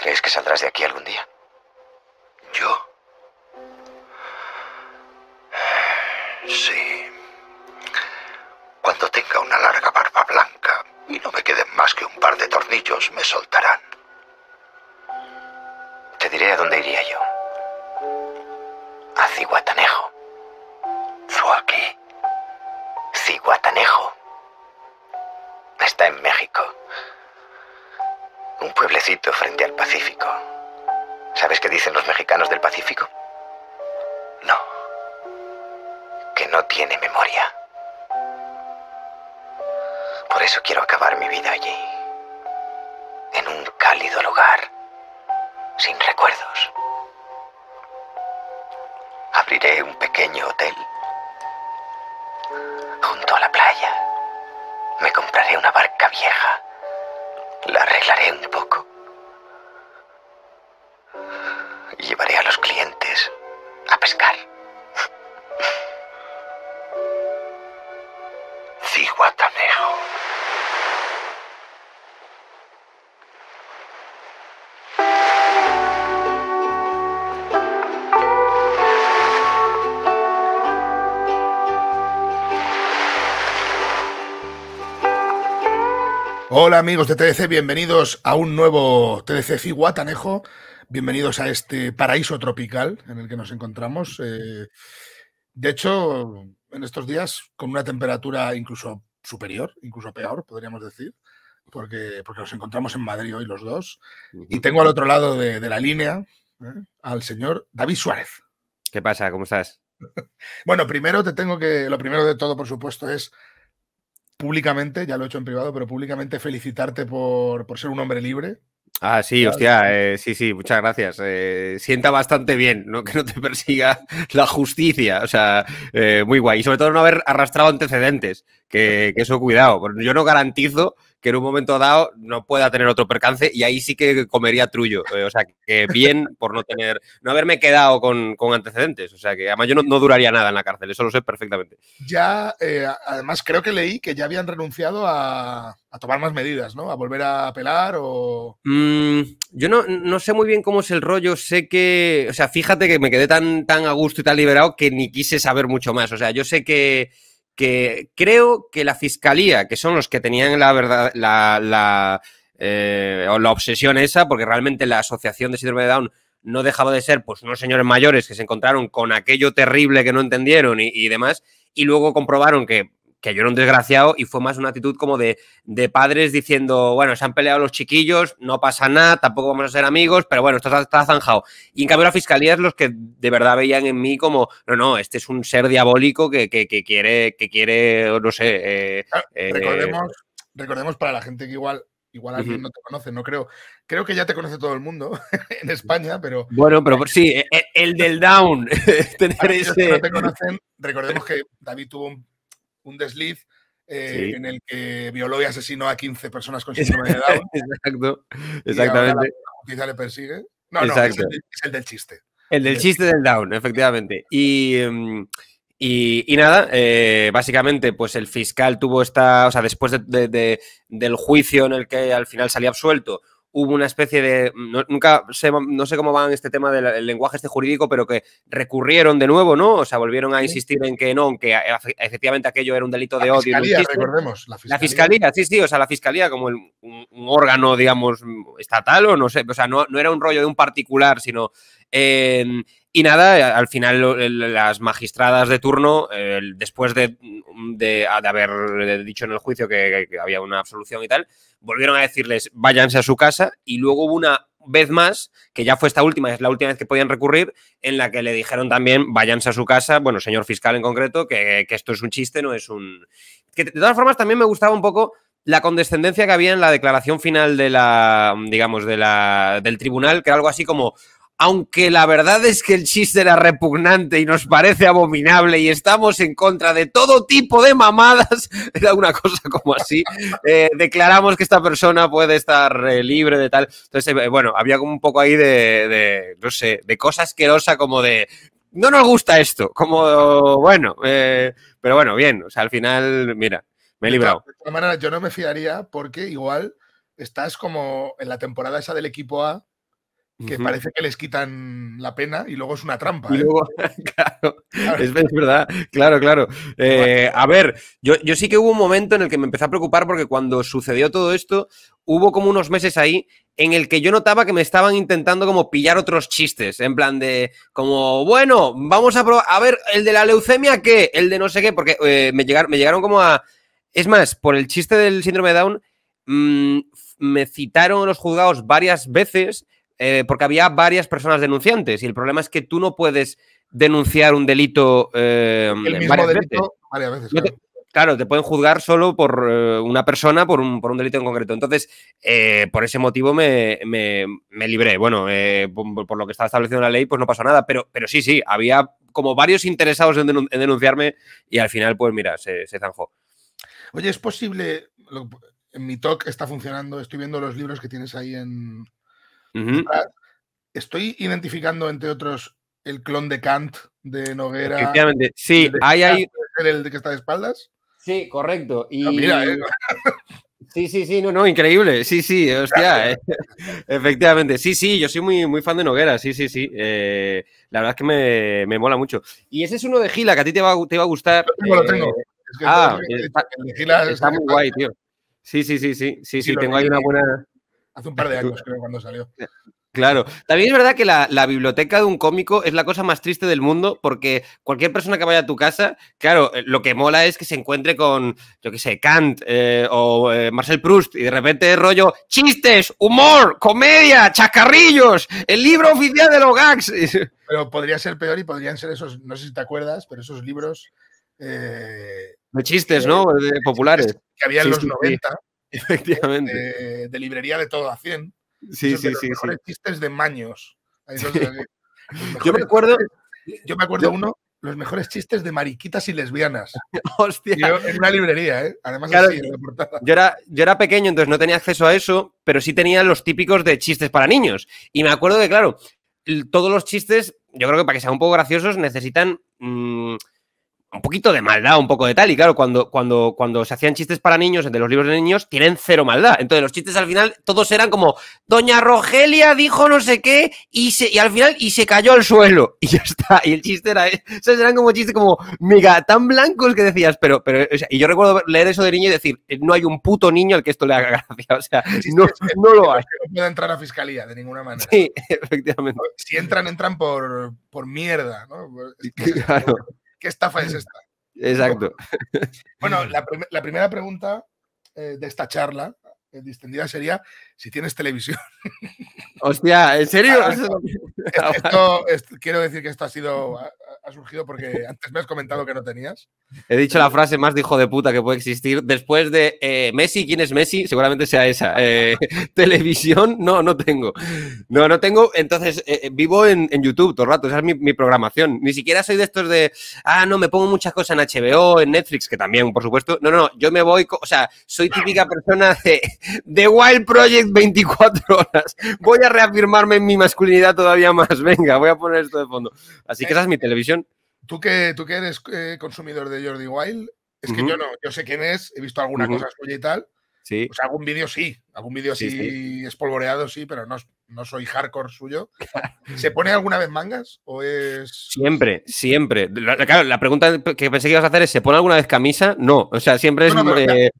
¿Crees que saldrás de aquí algún día? ¿Yo? Sí. Cuando tenga una larga barba blanca y no me queden más que un par de tornillos, me soltarán. Te diré a dónde iría yo. A Ciguatanejo. Pacífico. ¿Sabes qué dicen los mexicanos del Pacífico? No. Que no tiene memoria. Por eso quiero acabar mi vida allí. En un cálido lugar. Sin recuerdos. Abriré un pequeño hotel. Junto a la playa. Me compraré una barca vieja. La arreglaré un poco Hola amigos de TDC, bienvenidos a un nuevo TDC Ciguatanejo. Bienvenidos a este paraíso tropical en el que nos encontramos. Eh, de hecho, en estos días, con una temperatura incluso superior, incluso peor, podríamos decir, porque, porque nos encontramos en Madrid hoy los dos. Y tengo al otro lado de, la línea eh, al señor David Suárez. ¿Qué pasa? ¿Cómo estás? bueno, primero te tengo que, lo primero de todo, por supuesto, es públicamente, ya lo he hecho en privado, pero públicamente felicitarte por, ser un hombre libre. Ah, sí, hostia, eh, sí, sí, muchas gracias. Eh, sienta bastante bien, ¿no? Que no te persiga la justicia, o sea, eh, muy guay. Y sobre todo no haber arrastrado antecedentes, que, que eso cuidado. Yo no garantizo que en un momento dado no pueda tener otro percance y ahí sí que comería trullo. Eh, o sea, que bien por no tener, no haberme quedado con, antecedentes. O sea, que además yo no, duraría nada en la cárcel, eso lo sé perfectamente. Ya, eh, además creo que leí que ya habían renunciado a, tomar más medidas, ¿no? A volver a apelar o... Mm, yo no, no sé muy bien cómo es el rollo, sé que, o sea, fíjate que me quedé tan, tan a gusto y tan liberado que ni quise saber mucho más. O sea, yo sé que que creo que la fiscalía, que son los que tenían la verdad, la, eh, la, obsesión esa, porque realmente la asociación de síndrome de Down no dejaba de ser pues unos señores mayores que se encontraron con aquello terrible que no entendieron y demás, y luego comprobaron que que yo era un desgraciado y fue más una actitud como de, padres diciendo, bueno, se han peleado los chiquillos, no pasa nada, tampoco vamos a ser amigos, pero bueno, esto está, zanjado. Y en cambio la fiscalía es los que de verdad veían en mí como, no, no, este es un ser diabólico que, que, quiere, que no sé... Eh, eh, recordemos, para la gente que igual Igual alguien no te conoce, no creo. Creo que ya te conoce todo el mundo en España, pero. Bueno, pero sí, e, e, el, del down. tener ese... recordemos que David tuvo un un desliz eh, en el que violó y asesinó a 15 personas con síndrome de Down. Exacto, exactamente. la justicia le persigue. No, no, es el, del chiste. El del chiste del Down, efectivamente. Y. Em, y, nada, eh, básicamente, pues el fiscal tuvo esta, o sea, después del juicio en el que al final salía absuelto, hubo una especie de. nunca sé, no sé cómo van este tema del lenguaje este jurídico, pero que recurrieron de nuevo, ¿no? O sea, volvieron a insistir en que no, que efectivamente aquello era un delito de odio. La Fiscalía, recordemos, la fiscalía. sí, sí, o sea, la fiscalía como un, órgano, digamos, estatal o no sé, o sea, no, era un rollo de un particular, sino. Eh, y nada, eh, al final las magistradas de turno, después de, haber dicho en el juicio que, había una absolución y tal, volvieron a decirles váyanse a su casa y luego hubo una vez más, que ya fue esta última, es la última vez que podían recurrir, en la que le dijeron también váyanse a su casa, bueno, señor fiscal en concreto, que, esto es un chiste, no es un... Que de todas formas también me gustaba un poco la condescendencia que había en la declaración final de la, digamos, de la, del tribunal, que era algo así como, aunque la verdad es que el chiste era repugnante y nos parece abominable y estamos en contra de todo tipo de mamadas, era una cosa como así, eh, declaramos que esta persona puede estar eh, libre de tal. Entonces, eh, bueno, había como un poco ahí de, no sé, de cosa asquerosa como de, no nos gusta esto, como, bueno, pero bueno, bien, o sea, al final, mira, me he librado. De todas yo no me fiaría porque igual estás como en la temporada esa del equipo A que parece que les quitan la pena y luego es una trampa. ¿eh? claro, Es, verdad, claro, claro. Eh, a ver, yo, sí que hubo un momento en el que me empecé a preocupar porque cuando sucedió todo esto, hubo como unos meses ahí en el que yo notaba que me estaban intentando como pillar otros chistes, en plan de como, bueno, vamos a probar, a ver, el de la leucemia, ¿qué? El de no sé qué, porque eh, me, llegaron, me llegaron como a... Es más, por el chiste del síndrome de Down, mm, me citaron los juzgados varias veces eh, porque había varias personas denunciantes y el problema es que tú no puedes denunciar un delito eh, el mismo varias, delito, veces. varias, veces. claro, te pueden juzgar solo por eh, una persona por un, por un, delito en concreto. Entonces, por ese motivo me, libré. Bueno, por, lo que estaba establecido en la ley, pues no pasó nada. Pero, pero sí, sí, había como varios interesados en, denunciarme y al final, pues mira, se, zanjó. Oye, ¿es posible? en mi talk está funcionando, estoy viendo los libros que tienes ahí en, Estoy identificando, entre otros, el clon de Kant de Noguera. Efectivamente, sí, hay ahí. ¿El que está de espaldas? Sí, correcto. Y... Ah, eh. Sí, sí, sí, no, no, increíble. Sí, sí, hostia. Eh, efectivamente, sí, sí, yo soy muy, muy fan de Noguera, sí, sí, sí. Eh, la verdad es que me, mola mucho. Y ese es uno de Gila que a ti te va, a gustar. Lo tengo, lo tengo. ah, está, muy guay, tío. sí, sí, sí, sí, sí, sí tengo ahí una buena hace un par de años, creo, cuando salió. Claro. También es verdad que la, biblioteca de un cómico es la cosa más triste del mundo porque cualquier persona que vaya a tu casa, claro, eh, lo que mola es que se encuentre con, yo qué sé, Kant eh, o eh, Marcel Proust y de repente rollo, chistes, humor, comedia, chacarrillos, el libro oficial de los gags. Pero podría ser peor y podrían ser esos, no sé si te acuerdas, pero esos libros... Eh, de chistes, ¿no? populares. Que había en los 90. Efectivamente. De, librería de todo a 100. Sí, sí, sí, los mejores chistes de maños. yo me acuerdo. Yo me acuerdo uno, los mejores chistes de mariquitas y lesbianas. Hostia. Yo, una librería, ¿eh? Además, portada. Yo era, yo era pequeño, entonces no tenía acceso a eso, pero sí tenía los típicos de chistes para niños. Y me acuerdo que, claro, todos los chistes, yo creo que para que sean un poco graciosos, necesitan. Mm, un poquito de maldad, un poco de tal. Y claro, cuando, cuando, cuando se hacían chistes para niños, de los libros de niños, tienen cero maldad. Entonces, los chistes al final todos eran como, Doña Rogelia dijo no sé qué, y, y al final, y se cayó al suelo. Y ya está. Y el chiste era, esos eran como chistes como, mega, tan blancos que decías, pero, pero, y yo recuerdo leer eso de niño y decir, eh, no hay un puto niño al que esto le haga gracia. O sea, no, no lo hay. No puede entrar a fiscalía de ninguna manera. Sí, efectivamente. Si entran, entran por, por mierda, ¿no? Claro. ¿Qué estafa es esta? Exacto. Bueno, la, primera pregunta eh, de esta charla eh, distendida sería, si tienes televisión. Hostia, ¿en serio? Ah, quiero decir que esto ha sido ha, surgido porque antes me has comentado que no tenías. He dicho la frase más de hijo de puta que puede existir. Después de eh, Messi, ¿quién es Messi? Seguramente sea esa. Eh, televisión, no, no tengo. No, no tengo. Entonces, eh, vivo en, YouTube todo el rato. Esa es mi, programación. Ni siquiera soy de estos de, ah, no, me pongo muchas cosas en HBO, en Netflix, que también, por supuesto. No, no, Yo me voy, o sea, soy típica persona de, de Wild Project 24 horas. Voy a reafirmarme en mi masculinidad todavía más. Venga, voy a poner esto de fondo. Así que esa es mi televisión. Tú que, tú que eres eh, consumidor de Jordi Wild, es que yo no, yo sé quién es, he visto alguna cosa suya y tal. Sí. O sea, algún vídeo sí, algún vídeo así sí. espolvoreado sí, pero no, no soy hardcore suyo, ¿se pone alguna vez mangas? ¿O es... Siempre, siempre. La, claro, la pregunta que pensé que ibas a hacer es, ¿se pone alguna vez camisa? No, o sea, siempre es... Eh,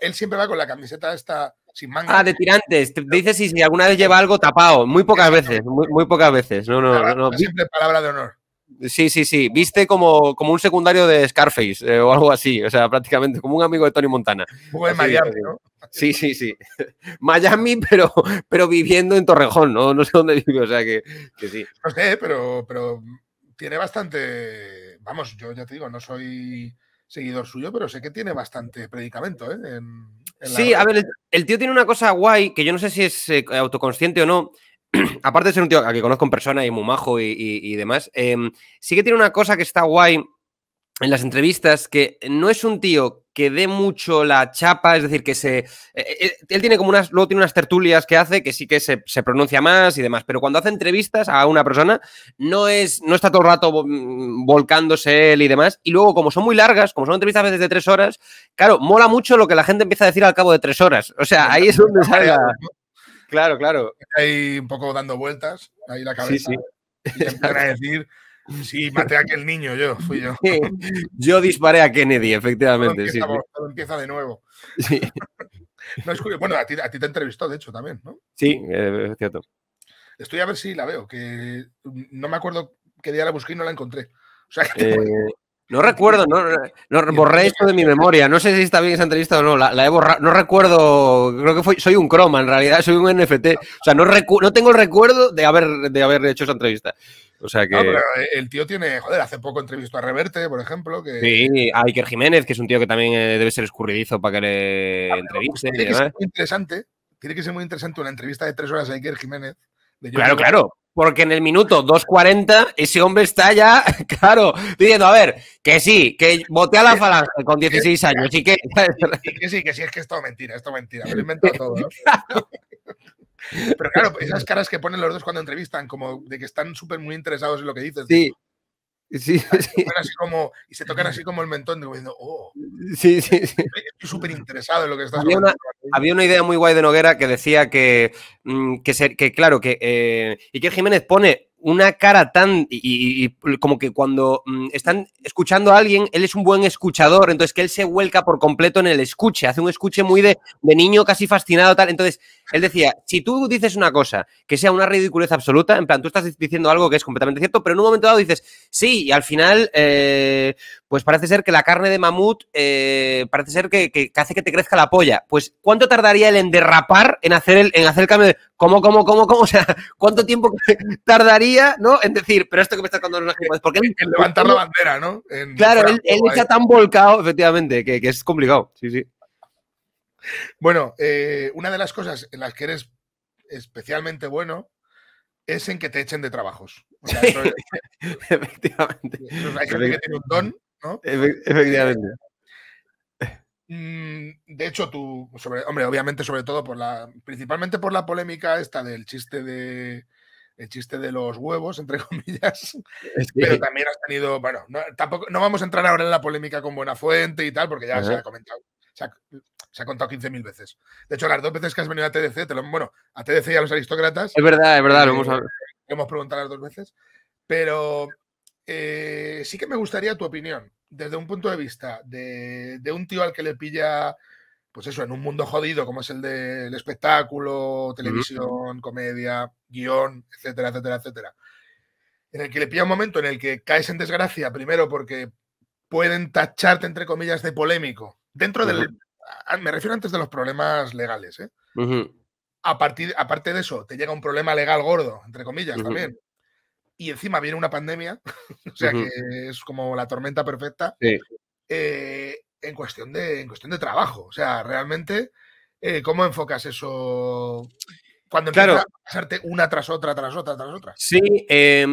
él siempre va con la camiseta esta sin mangas Ah, de tirantes. Dice si, si alguna vez lleva algo tapado. Muy pocas veces, muy, pocas veces. No, no, no. palabra de honor. Sí, sí, sí. Viste como, como un secundario de Scarface eh, o algo así. O sea, prácticamente como un amigo de Tony Montana. Como en Miami, ¿no? Sí, sí, sí. Miami, pero, pero viviendo en Torrejón, ¿no? No sé dónde vive, o sea que, sí. No sé, pero, pero tiene bastante. Vamos, yo ya te digo, no soy seguidor suyo, pero sé que tiene bastante predicamento. ¿eh? sí, a ver, el, tío tiene una cosa guay que yo no sé si es eh, autoconsciente o no, aparte de ser un tío a que conozco en persona y muy majo y, demás, em, sí que tiene una cosa que está guay en las entrevistas, que no es un tío que dé mucho la chapa, es decir, que se... Eh, eh, eh, él tiene como unas... Luego tiene unas tertulias que hace que sí que se, pronuncia más y demás, pero cuando hace entrevistas a una persona no, es, no está todo el rato mm, volcándose él y demás. Y luego, como son muy largas, como son entrevistas a veces de tres horas, claro, mola mucho lo que la gente empieza a decir al cabo de tres horas. O sea, ahí es donde salga... Claro, claro. Ahí un poco dando vueltas, ahí la cabeza. Sí, sí. Y decir, sí, maté a aquel niño, yo, fui yo. yo disparé a Kennedy, efectivamente. empieza, empieza de nuevo. Sí. Bueno, a ti, te entrevistó, de hecho, también, ¿no? Sí, eh, es cierto. Estoy a ver si la veo, que mm, no me acuerdo qué día la busqué y no la encontré. O sea, eh, no recuerdo, no, borré esto de mi memoria. No sé si está bien esa entrevista o no. La, he borrado. No recuerdo. Creo que soy un croma, en realidad, soy un NFT. O sea, no, tengo el recuerdo de haber, de haber hecho esa entrevista. O sea que. Eh, el tío tiene. Joder, hace poco entrevistó a Reverte, por ejemplo. Sí, a Iker Jiménez, que es un tío que también eh, debe ser escurridizo para que le ah, entreviste. Tiene que ser muy interesante. Tiene que ser muy interesante una entrevista de tres horas a Iker Jiménez. claro, claro. Porque en el minuto 2.40 ese hombre está ya, claro, diciendo, a ver, que sí, que voté a la falange con 16 años y que... que sí, que sí, es que es todo mentira, es mentira, me lo todo. Pero claro, esas caras que ponen los dos cuando entrevistan, como de que están súper muy interesados en lo que dices. Sí. como, y se tocan así como el mentón, diciendo, oh, sí, sí, estoy súper interesado en lo que estás había Una, había una idea muy guay de Noguera que decía que, mm, que, que claro, que eh, Iker Jiménez pone una cara tan. Y, como que cuando mm, están escuchando a alguien, él es un buen escuchador, entonces que él se vuelca por completo en el escuche, hace un escuche muy de, de niño casi fascinado, tal. Entonces él decía, si tú dices una cosa que sea una ridiculez absoluta, en plan, tú estás diciendo algo que es completamente cierto, pero en un momento dado dices, sí, y al final, eh, pues parece ser que la carne de mamut eh, parece ser que, hace que te crezca la polla. Pues, ¿cuánto tardaría él en derrapar, en hacer el, en hacer cambio de cómo, cómo, cómo, cómo? O sea, ¿cuánto tiempo tardaría, no, en decir, pero esto que me está contando no es una Porque en levantar la bandera, ¿no? claro, él, está tan volcado, efectivamente, que es complicado. Sí, sí. Bueno, eh, una de las cosas en las que eres especialmente bueno es en que te echen de trabajos. Efectivamente. hay que tiene un don, ¿no? Efectivamente. Mm, de hecho, tú, hombre, obviamente, sobre todo por la, principalmente por la polémica esta del chiste de, el chiste de los huevos, entre comillas. Pero también has tenido, bueno, no, tampoco, no vamos a entrar ahora en la polémica con Buena Fuente y tal, porque ya se ha comentado se ha, contado 15.000 veces. De hecho, las dos veces que has venido a TDC, bueno, a TDC y a los aristócratas. Es verdad, es verdad, lo hemos, eh, preguntado las dos veces. Pero eh, sí que me gustaría tu opinión, desde un punto de vista de, un tío al que le pilla, pues eso, en un mundo jodido como es el del espectáculo, televisión, comedia, guión, etcétera, etcétera, etcétera. En el que le pilla un momento en el que caes en desgracia, primero porque pueden tacharte, entre comillas, de polémico Dentro del. Me refiero antes de los problemas legales, ¿eh? a partir, aparte de eso, te llega un problema legal gordo, entre comillas, también. Y encima viene una pandemia, o sea que es como la tormenta perfecta. Eh, en cuestión de cuestión de trabajo. O sea, realmente, eh, ¿cómo enfocas eso cuando empiezas a pasarte una tras otra, tras otra, tras otra? Sí, eh,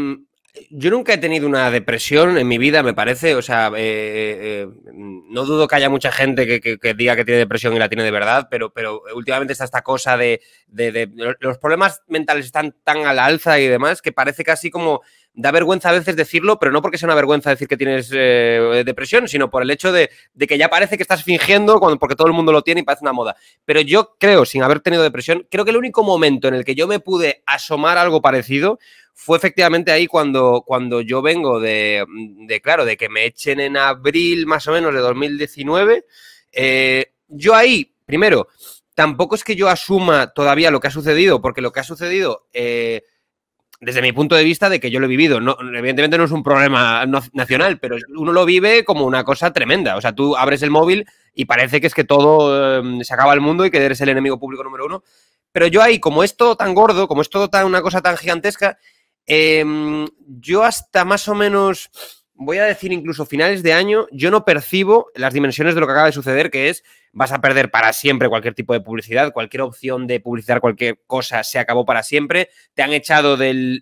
yo nunca he tenido una depresión en mi vida, me parece. O sea, eh, eh, eh, no dudo que haya mucha gente que, diga que tiene depresión y la tiene de verdad, pero, pero últimamente está esta cosa de, de, Los problemas mentales están tan a la alza y demás que parece casi como da vergüenza a veces decirlo, pero no porque sea una vergüenza decir que tienes eh, depresión, sino por el hecho de, que ya parece que estás fingiendo cuando, porque todo el mundo lo tiene y parece una moda. Pero yo creo, sin haber tenido depresión, creo que el único momento en el que yo me pude asomar algo parecido fue efectivamente ahí cuando, cuando yo vengo de, de claro, de que me echen en abril más o menos de 2019. Eh, yo ahí, primero, tampoco es que yo asuma todavía lo que ha sucedido, porque lo que ha sucedido... Eh, desde mi punto de vista de que yo lo he vivido. evidentemente no es un problema nacional, pero uno lo vive como una cosa tremenda. O sea, tú abres el móvil y parece que es que todo em, se acaba el mundo y que eres el enemigo público número uno. Pero yo ahí, como es todo tan gordo, como es todo tan, una cosa tan gigantesca, em, yo hasta más o menos voy a decir incluso finales de año, yo no percibo las dimensiones de lo que acaba de suceder, que es vas a perder para siempre cualquier tipo de publicidad, cualquier opción de publicitar cualquier cosa se acabó para siempre, te han echado del,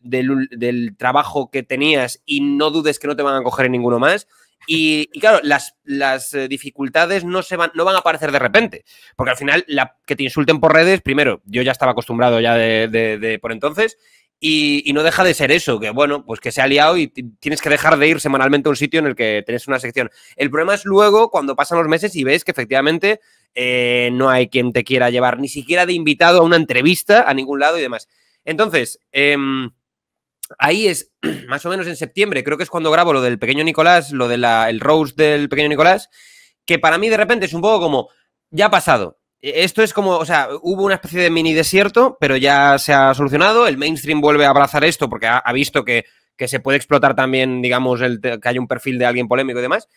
trabajo que tenías y no dudes que no te van a coger en ninguno más. Y, claro, las, las eh, dificultades no, se van, no van a aparecer de repente, porque al final la, que te insulten por redes, primero, yo ya estaba acostumbrado ya de por entonces, y, no deja de ser eso, que bueno, pues que se ha liado y tienes que dejar de ir semanalmente a un sitio en el que tenés una sección. El problema es luego cuando pasan los meses y ves que efectivamente eh, no hay quien te quiera llevar, ni siquiera de invitado a una entrevista a ningún lado y demás. Entonces, em, ahí es más o menos en septiembre, creo que es cuando grabo lo del pequeño Nicolás, lo del el roast del pequeño Nicolás, que para mí de repente es un poco como, ya ha pasado, e-, esto es como, o sea, hubo una especie de mini desierto, pero ya se ha solucionado. El mainstream vuelve a abrazar esto porque ha, visto que, se puede explotar también, digamos, el, que hay un perfil de alguien polémico y demás.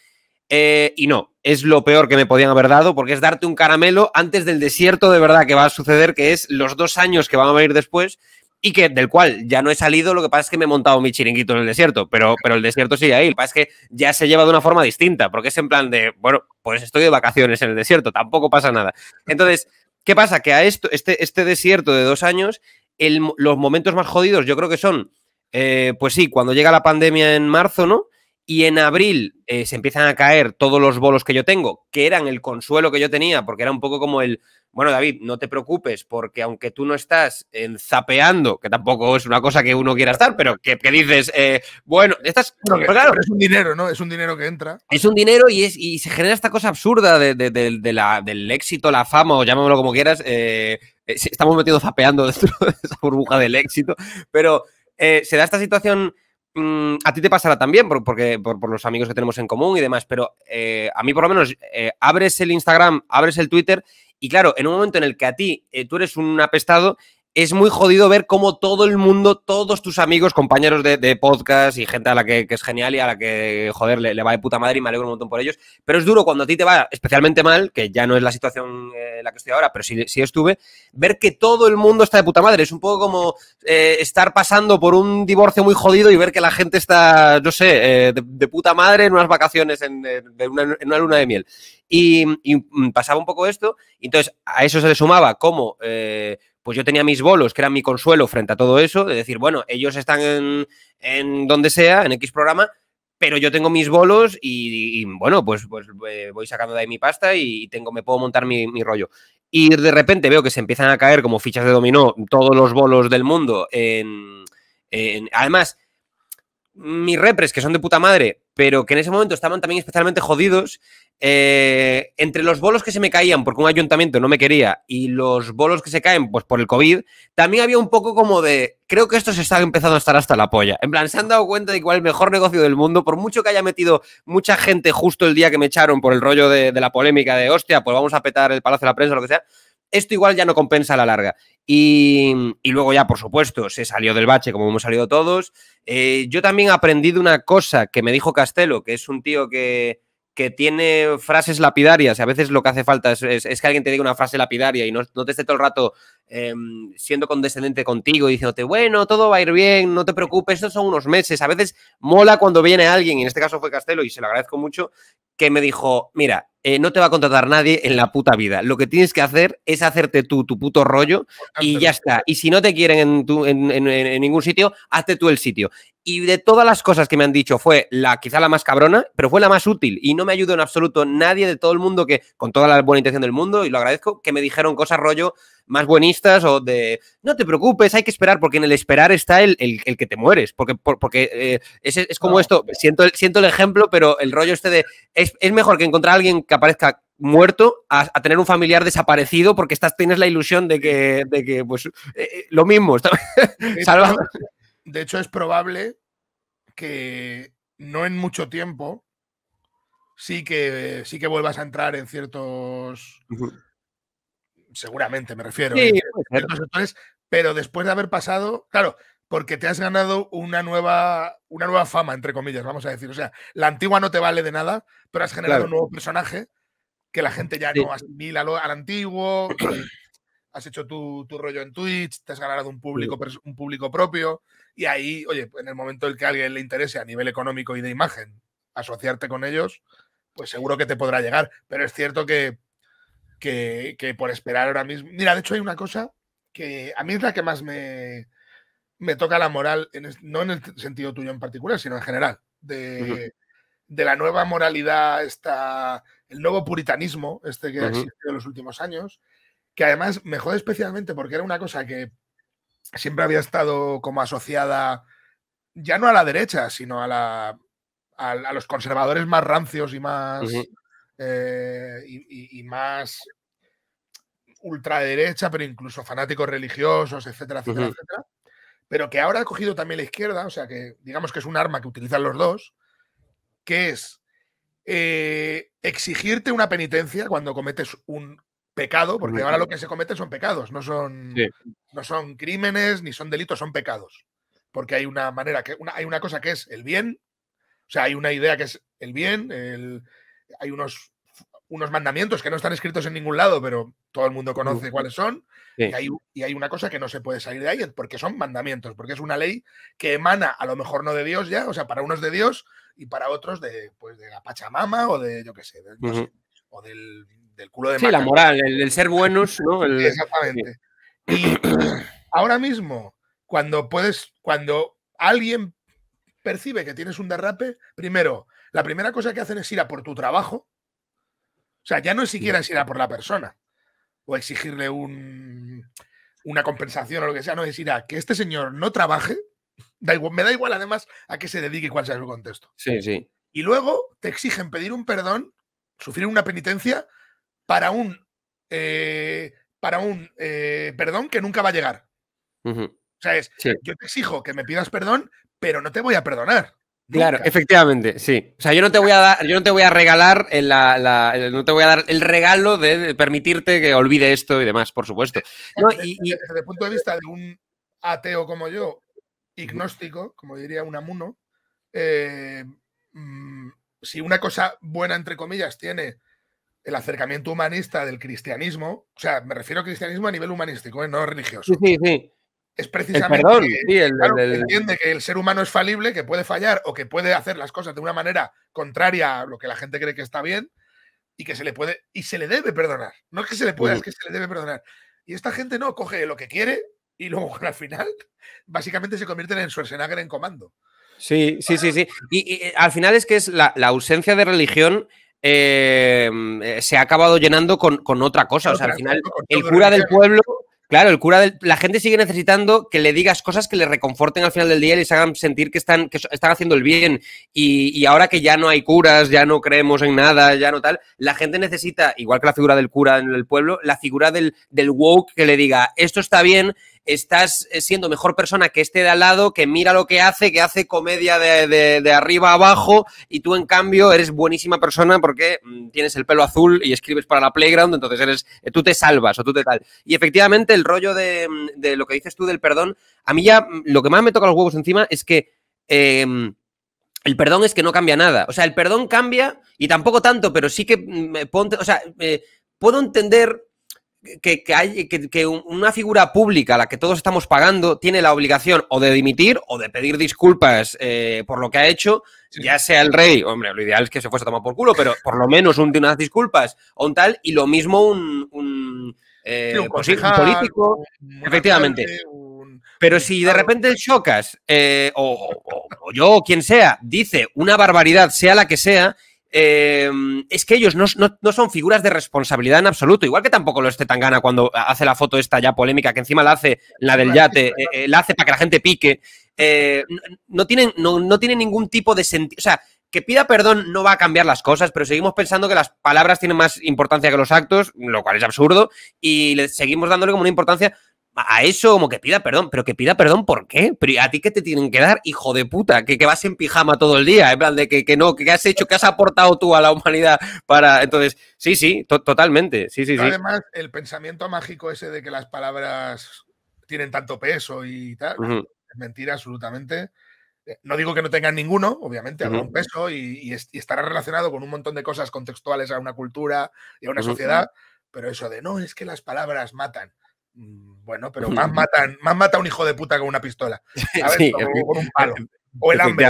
Eh, y no, es lo peor que me podían haber dado porque es darte un caramelo antes del desierto de verdad que va a suceder, que es los dos años que van a venir después, y que del cual ya no he salido, lo que pasa es que me he montado mi chiringuito en el desierto, pero, pero el desierto sigue ahí. Lo que pasa es que ya se lleva de una forma distinta, porque es en plan de, bueno, pues estoy de vacaciones en el desierto, tampoco pasa nada. Entonces, ¿qué pasa? Que a esto, este, este desierto de dos años, los momentos más jodidos yo creo que son, eh, pues sí, cuando llega la pandemia en marzo, ¿no? y en abril eh, se empiezan a caer todos los bolos que yo tengo, que eran el consuelo que yo tenía, porque era un poco como el, bueno, David, no te preocupes, porque aunque tú no estás en eh, zapeando, que tampoco es una cosa que uno quiera estar, pero que, que dices, eh, bueno, estás. claro, es un dinero, ¿no? Es un dinero que entra. Es un dinero y, es, y se genera esta cosa absurda de, la, del éxito, la fama, o llámamelo como quieras. estamos metidos zapeando dentro de esa burbuja del éxito, pero se da esta situación Mm, a ti te pasará también, por, porque, por, los amigos que tenemos en común y demás, pero eh, a mí por lo menos eh, abres el Instagram, abres el Twitter y claro, en un momento en el que a ti eh, tú eres un apestado, es muy jodido ver cómo todo el mundo, todos tus amigos, compañeros de, podcast y gente a la que, es genial y a la que, joder, le, va de puta madre y me alegro un montón por ellos. Pero es duro cuando a ti te va especialmente mal, que ya no es la situación eh, en la que estoy ahora, pero sí, estuve, ver que todo el mundo está de puta madre. Es un poco como eh, estar pasando por un divorcio muy jodido y ver que la gente está, no sé, eh, de, puta madre en unas vacaciones en, una, luna de miel. Y, mm, pasaba un poco esto. entonces a eso se le sumaba como pues yo tenía mis bolos, que eran mi consuelo frente a todo eso, de decir, bueno, ellos están en, en donde sea, en X programa, pero yo tengo mis bolos y, bueno, pues, pues eh, voy sacando de ahí mi pasta y tengo, me puedo montar mi, mi, rollo. Y de repente veo que se empiezan a caer como fichas de dominó todos los bolos del mundo. En, en, además, mis repres, que son de puta madre, pero que en ese momento estaban también especialmente jodidos, eh, entre los bolos que se me caían porque un ayuntamiento no me quería y los bolos que se caen pues por el COVID, también había un poco como de, creo que esto se está empezando a estar hasta la polla. En plan, se han dado cuenta de cuál es el mejor negocio del mundo, por mucho que haya metido mucha gente justo el día que me echaron por el rollo de, de la polémica de, hostia, pues vamos a petar el Palacio de la Prensa o lo que sea esto igual ya no compensa a la larga. Y, y luego ya, por supuesto, se salió del bache como hemos salido todos. Eh, yo también he aprendido una cosa que me dijo Castelo, que es un tío que, que tiene frases lapidarias, a veces lo que hace falta es, que alguien te diga una frase lapidaria y no, te esté todo el rato em, siendo condescendente contigo y diciéndote, bueno, todo va a ir bien, no te preocupes, estos son unos meses. A veces mola cuando viene alguien, y en este caso fue Castelo, y se lo agradezco mucho, que me dijo, mira, eh, no te va a contratar nadie en la puta vida. Lo que tienes que hacer es hacerte tú tu puto rollo y ya está. Y si no te quieren en, tu, en, en ningún sitio, hazte tú el sitio. Y de todas las cosas que me han dicho, fue la quizá la más cabrona, pero fue la más útil. Y no me ayudó en absoluto nadie de todo el mundo que, con toda la buena intención del mundo, y lo agradezco, que me dijeron cosas rollo más buenistas o de no te preocupes, hay que esperar, porque en el esperar está el, que te mueres. Porque, porque eh, es, como esto, siento el, siento el ejemplo, pero el rollo este de es, mejor que encontrar a alguien que aparezca muerto a, tener un familiar desaparecido porque estás, tienes la ilusión de que, que pues, eh, eh, lo mismo, está, de hecho, es probable que no en mucho tiempo sí que, sí que vuelvas a entrar en ciertos. Seguramente me refiero. ciertos sectores, pero después de haber pasado. Claro, porque te has ganado una nueva, una nueva fama, entre comillas, vamos a decir. O sea, la antigua no te vale de nada, pero has generado un nuevo personaje que la gente ya no asimila al antiguo. has hecho tu, rollo en Twitch, te has ganado un público, un público propio y ahí, oye, en el momento en que a alguien le interese a nivel económico y de imagen asociarte con ellos, pues seguro que te podrá llegar. Pero es cierto que, que, por esperar ahora mismo... Mira, de hecho hay una cosa que a mí es la que más me, me toca la moral, no en el sentido tuyo en particular, sino en general, de, la nueva moralidad, el nuevo puritanismo este que ha existido en los últimos años que además me jode especialmente porque era una cosa que siempre había estado como asociada ya no a la derecha, sino a, la, a, los conservadores más rancios y más, eh, y, más ultraderecha, pero incluso fanáticos religiosos, etcétera, etcétera, etcétera. Pero que ahora ha cogido también la izquierda, o sea que digamos que es un arma que utilizan los dos, que es eh, exigirte una penitencia cuando cometes un pecado, porque ahora lo que se comete son pecados, no son, no son crímenes ni son delitos, son pecados. Porque hay una manera que una, hay una cosa que es el bien, o sea, hay una idea que es el bien, el, hay unos, unos mandamientos que no están escritos en ningún lado, pero todo el mundo conoce cuáles son, y, hay, y hay una cosa que no se puede salir de ahí, porque son mandamientos, porque es una ley que emana, a lo mejor no de Dios ya, o sea, para unos de Dios y para otros de, pues, de la Pachamama o de, yo qué sé o del culo de Sí, la moral, el, ser buenos, Exactamente. Y ahora mismo, cuando puedes, cuando alguien percibe que tienes un derrape, primero, la primera cosa que hacen es ir a por tu trabajo. O sea, ya no es siquiera es ir a por la persona o exigirle un, una compensación o lo que sea, no es ir a que este señor no trabaje. Da igual, me da igual además a qué se dedique cuál sea su contexto. Sí, sí. Y luego te exigen pedir un perdón, sufrir una penitencia para un, eh, para un eh, perdón que nunca va a llegar. O sea, es, yo te exijo que me pidas perdón, pero no te voy a perdonar. Claro, efectivamente, sí. O sea, yo no te voy a dar, yo no te voy a regalar el, no te voy a dar el regalo de permitirte que olvide esto y demás, por supuesto. y, Desde, el punto de vista de un ateo como yo, ignóstico, como diría un amuno, eh, mm, si una cosa buena entre comillas tiene el acercamiento humanista del cristianismo, o sea, me refiero a cristianismo a nivel humanístico, ¿eh? no religioso. Sí, sí, sí. Es precisamente perdón, sí, el, entiende que el ser humano es falible, que puede fallar o que puede hacer las cosas de una manera contraria a lo que la gente cree que está bien y que se le puede y se le debe perdonar. No es que se le pueda, es que se le debe perdonar. Y esta gente no coge lo que quiere y luego al final básicamente se convierten en su Schwarzenegger en comando. Sí, sí, sí, sí. Y, eh, al final es que es la ausencia de religión Em, eh, se ha acabado llenando con, otra cosa. o sea, al final, el cura del pueblo Claro, el cura la gente sigue necesitando que le digas cosas que le reconforten al final del día y les hagan sentir que están, que están haciendo el bien. Y, ahora que ya no hay curas, ya no creemos en nada, ya no tal, la gente necesita, igual que la figura del cura en el pueblo, la figura del, del woke que le diga, esto está bien, estás eh, siendo mejor persona que este de al lado, que mira lo que hace, que hace comedia de, de, de arriba abajo, y tú en cambio eres buenísima persona porque mm, tienes el pelo azul y escribes para la playground, entonces eres, eh, tú te salvas o tú te tal. Y efectivamente el rollo de, mm, de lo que dices tú del perdón, a mí ya mm, lo que más me toca los huevos encima es que... Em, el perdón es que no cambia nada. O sea, el perdón cambia y tampoco tanto, pero sí que me ponte. O sea, eh, puedo entender que, hay, que, una figura pública a la que todos estamos pagando tiene la obligación o de dimitir o de pedir disculpas eh, por lo que ha hecho, ya sea el rey, hombre, lo ideal es que se fuese a tomar por culo, pero por lo menos un, unas disculpas o un tal, y lo mismo un, un, político, efectivamente. pero si de repente el Chocas eh, o, o yo o quien sea dice una barbaridad, sea la que sea, Em, es que ellos no, son figuras de responsabilidad en absoluto, igual que tampoco lo es Tangana cuando hace la foto esta ya polémica, que encima la hace la del yate, eh, eh, la hace para que la gente pique. Eh, no, tienen, ningún tipo de sentido. O sea, que pida perdón no va a cambiar las cosas, pero seguimos pensando que las palabras tienen más importancia que los actos, lo cual es absurdo, y le seguimos dándole como una importancia a eso como que pida perdón, pero que pida perdón, ¿por qué? ¿A ti qué te tienen que dar, hijo de puta? Que, que vas en pijama todo el día, en plan de que, no, que has hecho, que has aportado tú a la humanidad para... Entonces, sí, sí, totalmente, sí, sí, Además, el pensamiento mágico ese de que las palabras tienen tanto peso y tal, es mentira absolutamente. Eh, no digo que no tengan ninguno, obviamente, algún peso y, estará relacionado con un montón de cosas contextuales a una cultura y a una sociedad, pero eso de no, es que las palabras matan Mm, bueno, pero más matan, más mata un hijo de puta con una pistola. sí, O el hambre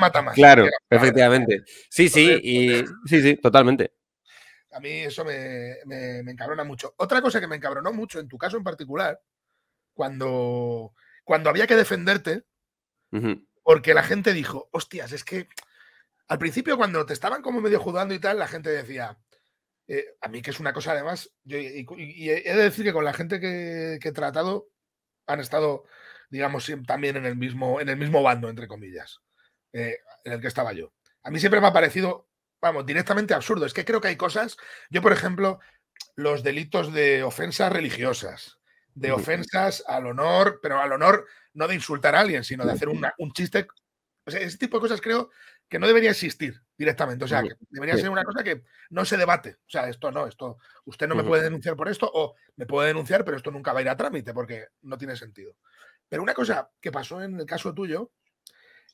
mata más. Claro, efectivamente. Sí, sí, y, pues, sí, sí, totalmente. A mí eso me, encabrona mucho. Otra cosa que me encabronó mucho, en tu caso en particular, cuando, cuando había que defenderte, porque la gente dijo, hostias, es que al principio cuando te estaban como medio jugando y tal, la gente decía, eh, a mí que es una cosa además, y, he de decir que con la gente que, he tratado han estado, digamos, también en el mismo, en el mismo bando, entre comillas, eh, en el que estaba yo. A mí siempre me ha parecido, vamos, directamente absurdo. Es que creo que hay cosas, yo por ejemplo, los delitos de ofensas religiosas, de ofensas al honor, pero al honor no de insultar a alguien, sino de hacer un chiste. O sea, ese tipo de cosas creo que no debería existir directamente. O sea, que debería ser una cosa que no se debate. O sea, esto no, esto, usted no me puede denunciar por esto o me puede denunciar, pero esto nunca va a ir a trámite porque no tiene sentido. Pero una cosa que pasó en el caso tuyo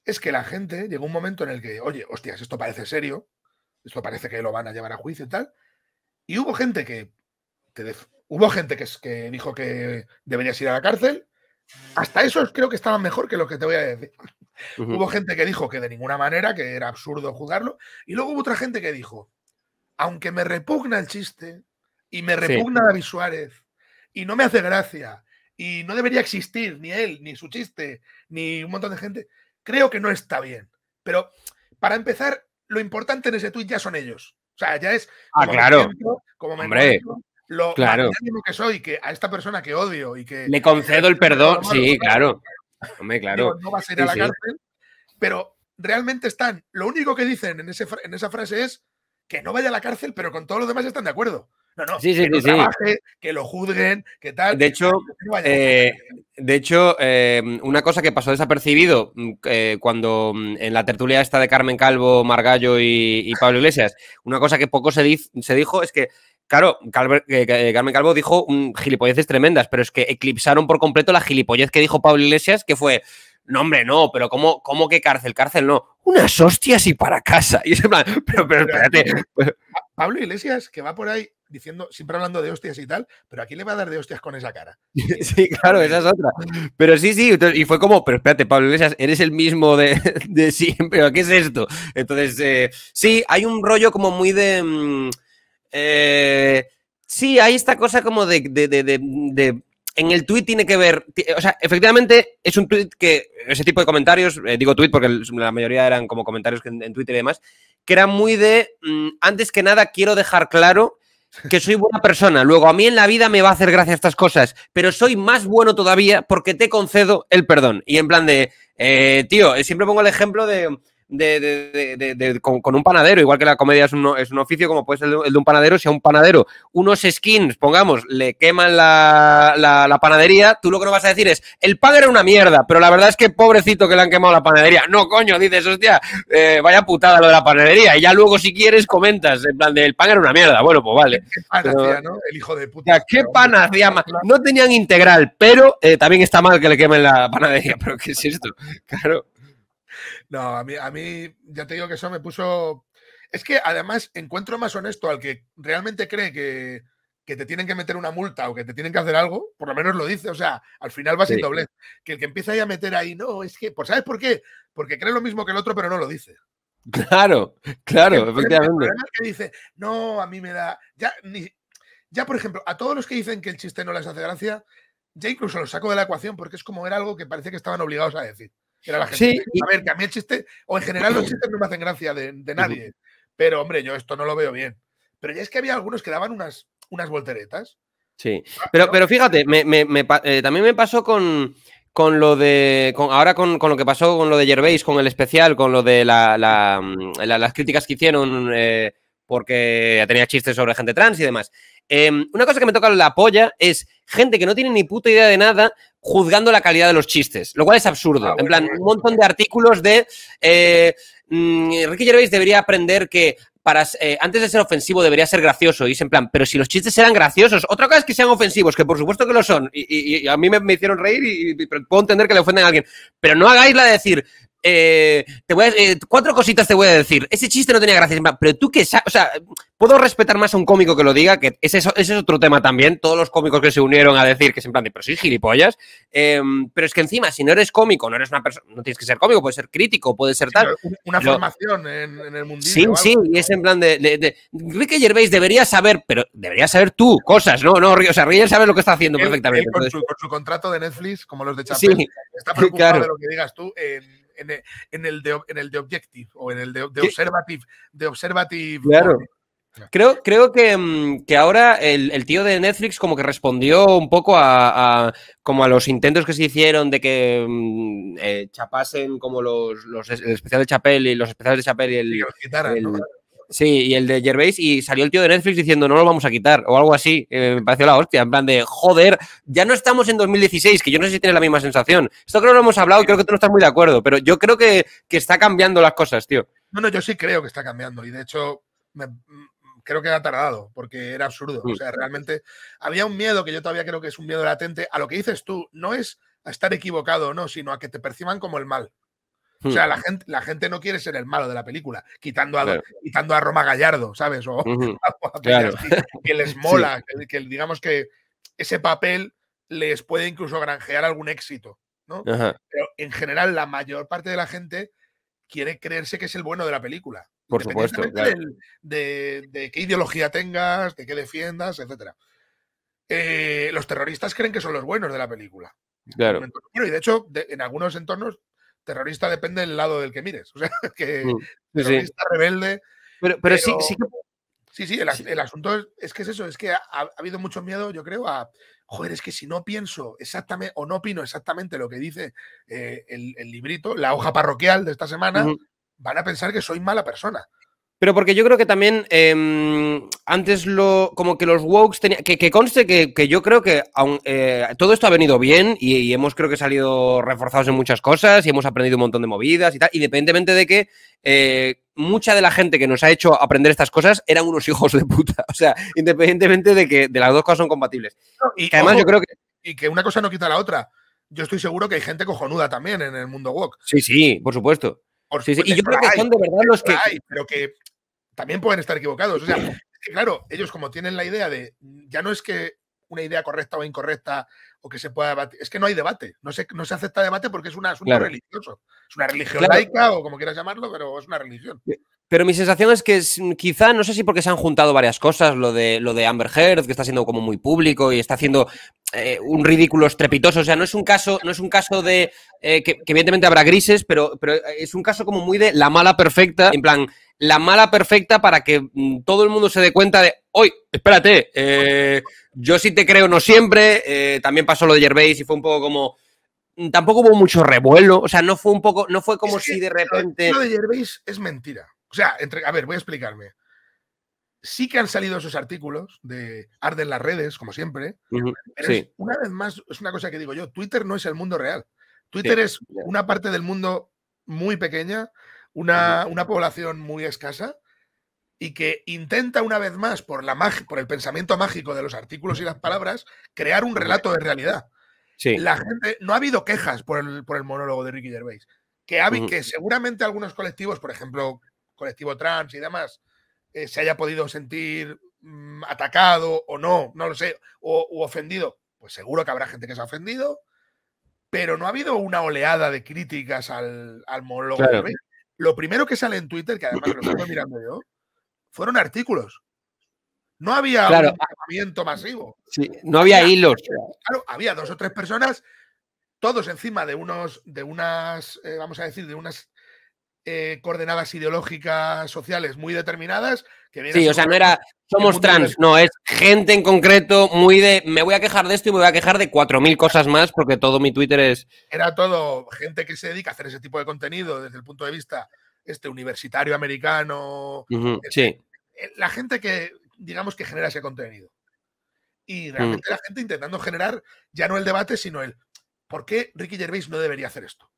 es que la gente llegó un momento en el que, oye, hostias, esto parece serio, esto parece que lo van a llevar a juicio y tal. Y hubo gente que, hubo gente que, que dijo que deberías ir a la cárcel. Hasta eso creo que estaba mejor que lo que te voy a decir. Hubo gente que dijo que de ninguna manera, que era absurdo jugarlo, y luego hubo otra gente que dijo, aunque me repugna el chiste, y me repugna David Suárez, y no me hace gracia, y no debería existir ni él, ni su chiste, ni un montón de gente, creo que no está bien. Pero para empezar, lo importante en ese tweet ya son ellos. O sea, ya es. Ah, claro. como me Hombre. lo claro. que soy, que a esta persona que odio y que. Le concedo el perdón, sí, claro. claro. no va a ser a la cárcel, pero realmente están. Lo único que dicen en, esa frase es que no vaya a la cárcel, pero con todos los demás están de acuerdo. No, no, sí, que, que lo juzguen, que tal. De hecho, eh, de hecho em, una cosa que pasó desapercibido mm, eh, cuando mm, en la tertulia esta de Carmen Calvo, Margallo y, Pablo Iglesias, una cosa que poco se, se dijo es que Claro, eh, eh, Carmen Calvo dijo gilipolleces tremendas, pero es que eclipsaron por completo la gilipollez que dijo Pablo Iglesias, que fue, no, hombre, no, pero ¿cómo, cómo que cárcel? Cárcel no. Unas hostias y para casa. Y es plan, pero, espérate. Pablo Iglesias, que va por ahí diciendo, siempre hablando de hostias y tal, pero aquí le va a dar de hostias con esa cara. Sí, claro, esa es otra. Pero sí, sí, y fue como, pero espérate, Pablo Iglesias, eres el mismo de, de siempre, ¿qué es esto? Entonces, eh, sí, hay un rollo como muy de... Mm, eh, sí, hay esta cosa como de, en el tweet tiene que ver, o sea, efectivamente es un tweet que ese tipo de comentarios, eh, digo tweet porque la mayoría eran como comentarios en, Twitter y demás, que era muy de, mm, antes que nada quiero dejar claro que soy buena persona, luego a mí en la vida me va a hacer gracia estas cosas, pero soy más bueno todavía porque te concedo el perdón. Y en plan de, eh, tío, siempre pongo el ejemplo de de, con, un panadero, igual que la comedia es un, es un oficio como puede ser el, de un panadero, si a un panadero unos skins, pongamos, le queman la, la, panadería, tú lo que no vas a decir es, el pan era una mierda, pero la verdad es que pobrecito que le han quemado la panadería. No, coño, dices, hostia, eh, vaya putada lo de la panadería. Y ya luego si quieres comentas, en plan, de, el pan era una mierda. Bueno, pues vale. ¿Qué ¿no? El hijo de puta. Este ¿Qué pan hacía No tenían integral, pero eh, también está mal que le quemen la panadería. Pero ¿qué es esto? Claro. No, a mí, a mí, ya te digo que eso me puso. Es que además encuentro más honesto al que realmente cree que, te tienen que meter una multa o que te tienen que hacer algo, por lo menos lo dice, o sea, al final va sin sí. doblez. Que el que empieza ahí a meter ahí, no, es que, ¿sabes por qué? Porque cree lo mismo que el otro, pero no lo dice. Claro, claro, efectivamente. El que dice, no, a mí me da. Ya, ya, por ejemplo, a todos los que dicen que el chiste no les hace gracia, ya incluso los saco de la ecuación porque es como era algo que parece que estaban obligados a decir. Sí, a ver, que a mí el chiste, o en general los chistes no me hacen gracia de, nadie. Pero, hombre, yo esto no lo veo bien. Pero ya es que había algunos que daban unas, unas volteretas. Sí, pero, pero fíjate, eh, también me pasó con, con lo de. ahora con, lo que pasó con lo de Gervais, con el especial, con lo de mm, las críticas que hicieron eh, porque tenía chistes sobre gente trans y demás. Em, una cosa que me toca la polla es gente que no tiene ni puta idea de nada, juzgando la calidad de los chistes, lo cual es absurdo. Ah, en plan, un montón de artículos de eh, mm, Ricky Gervais debería aprender que para, eh, antes de ser ofensivo debería ser gracioso. Y es en plan, pero si los chistes eran graciosos, otra cosa es que sean ofensivos, que por supuesto que lo son. Y, a mí me, hicieron reír y, y, puedo entender que le ofenden a alguien. Pero no hagáis la de decir, eh, te voy eh, cuatro cositas te voy a decir. Ese chiste no tenía gracia, pero tú que sabes, o sea, puedo respetar más a un cómico que lo diga, que ese, es otro tema también, todos los cómicos que se unieron a decir que es en plan de, pero sí, gilipollas, em, pero es que encima, si no eres cómico, no eres una persona, no tienes que ser cómico, puedes ser crítico, puedes ser tal. Una formación en, el mundillo. Sí, sí, y es en plan de, de, Ricky Gervais debería saber, pero debería saber tú cosas, ¿no? no o sea, Ricky sabe lo que está haciendo perfectamente. por Su, contrato de Netflix, como los de Chapel, está preocupado de lo que digas tú. E, en, el, de, Objective o en el de, Observative. De observative claro. Creo, creo que, mm, ahora el, tío de Netflix como que respondió un poco a, como a los intentos que se hicieron de que mm, eh, chapasen como los, los, especial de Chapel y los especiales de Chapel y el, Sí, y el de Gervais, y salió el tío de Netflix diciendo no lo vamos a quitar, o algo así. Eh, me pareció la hostia, en plan de joder, ya no estamos en 2016, que yo no sé si tienes la misma sensación. Esto creo que lo hemos hablado creo que tú no estás muy de acuerdo, pero yo creo que, que está cambiando las cosas, tío. No, no, yo sí creo que está cambiando, y de hecho, creo que ha tardado, porque era absurdo. O mm. sea, realmente había un miedo que yo todavía creo que es un miedo latente a lo que dices tú, no es a estar equivocado o no, sino a que te perciban como el mal. O hmm. sea, la gente, la gente no quiere ser el malo de la película, quitando a, quitando a Roma Gallardo, ¿sabes? O a, que les mola, que, digamos que ese papel les puede incluso granjear algún éxito, ¿no? Pero en general, la mayor parte de la gente quiere creerse que es el bueno de la película. Por supuesto. de, qué ideología tengas, de qué defiendas, etc. Eh, los terroristas creen que son los buenos de la película. Claro. Y de hecho, en algunos entornos terrorista depende del lado del que mires. O sea, que mm, terrorista, rebelde. Pero, sí, sí Sí, el, asunto es, que es eso, es que ha, habido mucho miedo, yo creo, a, joder, es que si no pienso exactamente o no opino exactamente lo que dice eh, el, librito, la hoja parroquial de esta semana, van a pensar que soy mala persona. Pero porque yo creo que también em, antes lo. como que los wokes tenían. Que, conste que, yo creo que eh, todo esto ha venido bien y, hemos creo que salido reforzados en muchas cosas y hemos aprendido un montón de movidas y tal. Independientemente de que eh, mucha de la gente que nos ha hecho aprender estas cosas eran unos hijos de puta. O sea, independientemente de que de las dos cosas son compatibles. y que además yo creo que. Y que una cosa no quita la otra. Yo estoy seguro que hay gente cojonuda también en el mundo Woke. Sí, sí, por supuesto. Y yo creo que son de verdad los que también pueden estar equivocados. O sea, claro, ellos como tienen la idea de, ya no es que una idea correcta o incorrecta o que se pueda debatir, es que no hay debate, no se, no se acepta debate porque es un asunto religioso, es una religión laica o como quieras llamarlo, pero es una religión. Eh, pero mi sensación es que quizá, no sé si porque se han juntado varias cosas, lo de, lo de Amber Heard, que está siendo como muy público y está haciendo eh, un ridículo estrepitoso. O sea, no es un caso, no es un caso de. Eh, que, evidentemente habrá grises, pero, pero eh, es un caso como muy de la mala perfecta. En plan, la mala perfecta para que mm, todo el mundo se dé cuenta de. hoy espérate! yo sí te creo, no siempre. también pasó lo de Gervais y fue un poco como tampoco hubo mucho revuelo, o sea, no fue un poco, no fue como si de repente. Lo de es mentira. O sea, a ver, voy a explicarme. Sí que han salido esos artículos de arden las redes, como siempre, sí. una vez más es una cosa que digo yo, Twitter no es el mundo real. Twitter es una parte del mundo muy pequeña, una, población muy escasa, y que intenta una vez más, por, la por el pensamiento mágico de los artículos y las palabras, crear un relato de realidad. Sí. La gente, no ha habido quejas por el, monólogo de Ricky Gervais, que, que seguramente algunos colectivos, por ejemplo, colectivo trans y demás, eh, se haya podido sentir mm, atacado o no, no lo sé, o ofendido, pues seguro que habrá gente que se ha ofendido, pero no ha habido una oleada de críticas al, monólogo. lo primero que sale en Twitter, que además lo estoy mirando yo, fueron artículos. No había un ah. masivo. Sí, no había, hilos. había dos o tres personas, todos encima de unos, de unas, eh, vamos a decir, de unas eh, coordenadas ideológicas, sociales muy determinadas. Que sí, o sea, no era somos trans, no, es gente en concreto muy de me voy a quejar de esto y me voy a quejar de cuatro mil cosas más porque todo mi Twitter es... Era todo gente que se dedica a hacer ese tipo de contenido desde el punto de vista este universitario americano. Eh, sí. Eh, la gente que, digamos, que genera ese contenido. Y mm. realmente la gente intentando generar ya no el debate, sino el ¿por qué Ricky Gervais no debería hacer esto?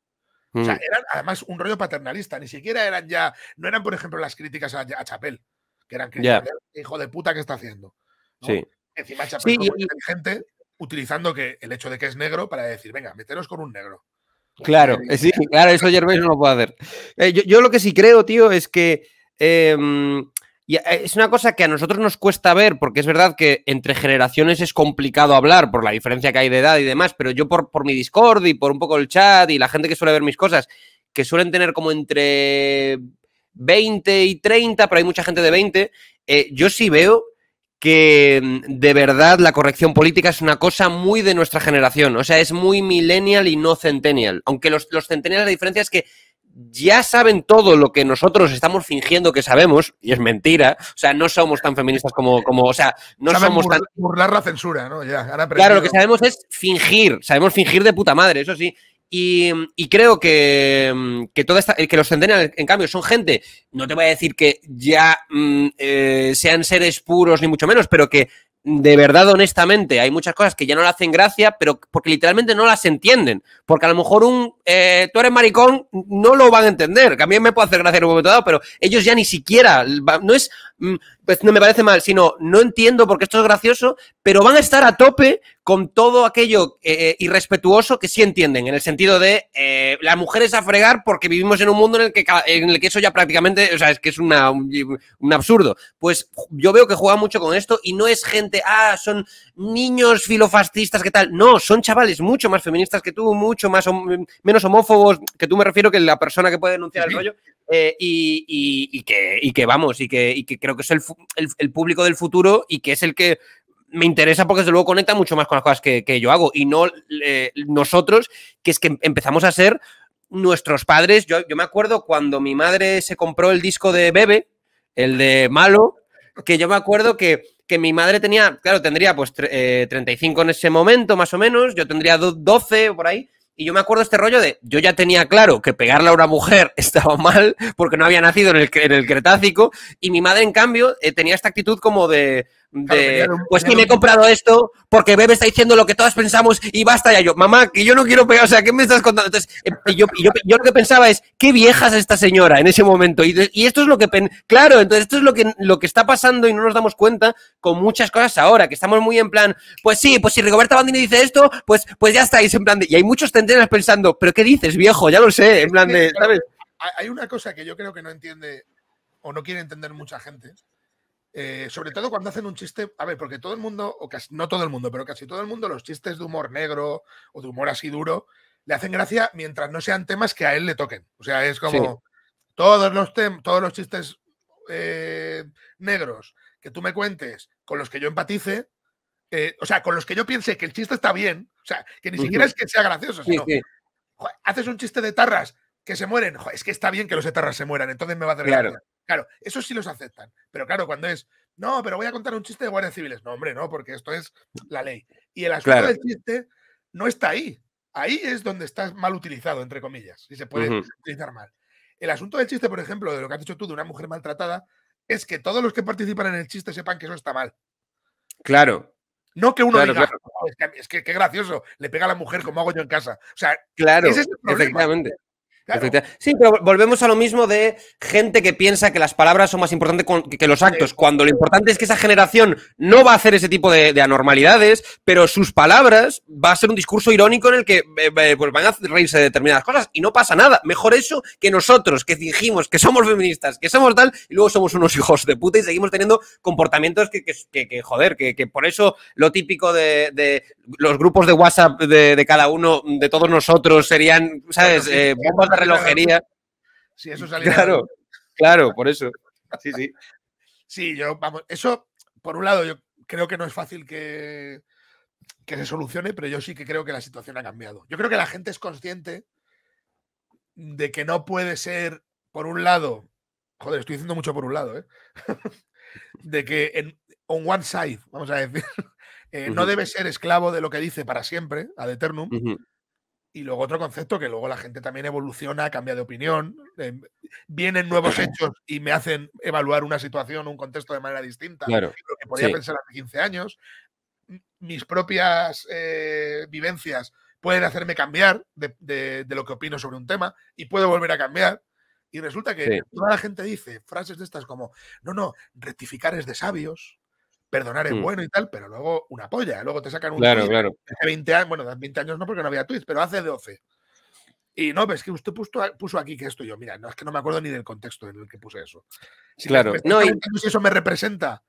Mm. O sea, eran además un rollo paternalista, ni siquiera eran ya, no eran, por ejemplo, las críticas a, Chapel, que eran críticas hijo de puta que está haciendo. Sí. Encima Chapel sí, inteligente, utilizando que el hecho de que es negro para decir, venga, meteros con un negro. Pues claro, eh, claro, eso Gervais no lo puede hacer. Eh, yo, lo que sí creo, tío, es que em, y eh, es una cosa que a nosotros nos cuesta ver, porque es verdad que entre generaciones es complicado hablar por la diferencia que hay de edad y demás, pero yo por, por mi Discord y por un poco el chat y la gente que suele ver mis cosas, que suelen tener como entre 20 y 30, pero hay mucha gente de 20, eh, yo sí veo que mm, de verdad la corrección política es una cosa muy de nuestra generación, o sea, es muy millennial y no centennial, aunque los, los centennials la diferencia es que ya saben todo lo que nosotros estamos fingiendo que sabemos, y es mentira, o sea, no somos tan feministas como, como o sea, no saben somos tan... Burlar la censura, ¿no? claro, lo que sabemos es fingir, sabemos fingir de puta madre, eso sí. Y, creo que, que, toda que los centenarios, en cambio, son gente, no te voy a decir que ya mm, eh, sean seres puros, ni mucho menos, pero que de verdad, honestamente, hay muchas cosas que ya no le hacen gracia, pero porque literalmente no las entienden. Porque a lo mejor un eh, tú eres maricón no lo van a entender. Que a mí me puede hacer gracia en un momento dado, pero ellos ya ni siquiera. No es. Mm, pues no me parece mal, sino no entiendo porque esto es gracioso, pero van a estar a tope con todo aquello eh, irrespetuoso que sí entienden, en el sentido de eh, las mujeres a fregar porque vivimos en un mundo en el que, en el que eso ya prácticamente, o sea, es que es una, un, absurdo. Pues yo veo que juega mucho con esto y no es gente, ah, son niños filofascistas, ¿qué tal? No, son chavales mucho más feministas que tú, mucho más menos homófobos, que tú me refiero que la persona que puede denunciar el rollo. Eh, y, que, vamos, y que, creo que es el, público del futuro y que es el que me interesa porque desde luego conecta mucho más con las cosas que, yo hago y no nosotros, que es que em, empezamos a ser nuestros padres. Yo, me acuerdo cuando mi madre se compró el disco de Bebe, el de Malo, que yo me acuerdo que mi madre tenía, claro, tendría pues 35 eh, en ese momento, más o menos, yo tendría 12 por ahí, y yo me acuerdo este rollo de, yo ya tenía claro que pegarle a una mujer estaba mal porque no había nacido en el, Cretácico y mi madre, en cambio, eh, tenía esta actitud como de, pues que me he comprado esto porque Bebe está diciendo lo que todas pensamos y basta ya yo, mamá, que yo no quiero pegar, o sea, ¿qué me estás contando? Entonces, eh, yo, lo que pensaba es, qué vieja es esta señora en ese momento. Y, esto es lo que, claro, entonces esto es lo que, lo que está pasando y no nos damos cuenta con muchas cosas ahora, que estamos muy en plan, pues sí, pues si Rigoberta Bandini dice esto, pues, pues ya estáis en plan de, y hay muchos tendrías pensando, pero ¿qué dices, viejo? Ya lo sé, en plan de, ¿sabes? Hay una cosa que yo creo que no entiende o no quiere entender mucha gente, eh, sobre todo cuando hacen un chiste, a ver, porque todo el mundo, o casi, no todo el mundo, pero casi todo el mundo, los chistes de humor negro o de humor así duro, le hacen gracia mientras no sean temas que a él le toquen. O sea, es como todos, los todos los chistes eh, negros que tú me cuentes, con los que yo empatice, eh, o sea, con los que yo piense que el chiste está bien, o sea, que ni siquiera es que sea gracioso, sino, haces un chiste de tarras que se mueren. es que está bien que los etarras se mueran, entonces me va a hacer claro. claro, eso sí los aceptan. Pero claro, cuando es, no, pero voy a contar un chiste de guardias civiles. No, hombre, no, porque esto es la ley. Y el asunto del chiste no está ahí. Ahí es donde está mal utilizado, entre comillas, y se puede utilizar mal. El asunto del chiste, por ejemplo, de lo que has dicho tú de una mujer maltratada, es que todos los que participan en el chiste sepan que eso está mal. Claro. No que uno diga, oh, Es, que, qué gracioso, le pega a la mujer como hago yo en casa. O sea, claro, ese es el problema. Sí, pero volvemos a lo mismo de gente que piensa que las palabras son más importantes que los actos, cuando lo importante es que esa generación no va a hacer ese tipo de, anormalidades, pero sus palabras va a ser un discurso irónico en el que eh, eh, pues van a reírse de determinadas cosas y no pasa nada. Mejor eso que nosotros, que fingimos que somos feministas, que somos tal, y luego somos unos hijos de puta y seguimos teniendo comportamientos que, que, joder, que, por eso lo típico de, los grupos de WhatsApp de, cada uno, de todos nosotros, serían, ¿sabes? Eh, relojería. Claro, claro, por eso. Sí, sí. Sí, yo, vamos, eso, por un lado, yo creo que no es fácil que, que se solucione, pero yo sí que creo que la situación ha cambiado. Yo creo que la gente es consciente de que no puede ser, por un lado, joder, estoy diciendo mucho por un lado, ¿eh? de que en on one side, vamos a decir, eh, no debe ser esclavo de lo que dice para siempre, a eternum, y luego otro concepto que luego la gente también evoluciona, cambia de opinión, em, vienen nuevos hechos y me hacen evaluar una situación, un contexto de manera distinta. lo que podía pensar hace 15 años. Mis propias eh, vivencias pueden hacerme cambiar de, lo que opino sobre un tema y puedo volver a cambiar. Y resulta que toda la gente dice frases de estas como, no, no, rectificar es de sabios, perdonar es mm. bueno y tal, pero luego una polla, luego te sacan un tweet claro. hace 20 años, bueno, 20 años no porque no había tweets, pero hace 12. Y no, ves que usted puso, aquí que esto yo, mira, no es que no me acuerdo ni del contexto en el que puse eso. claro, no, y, si eso me representa,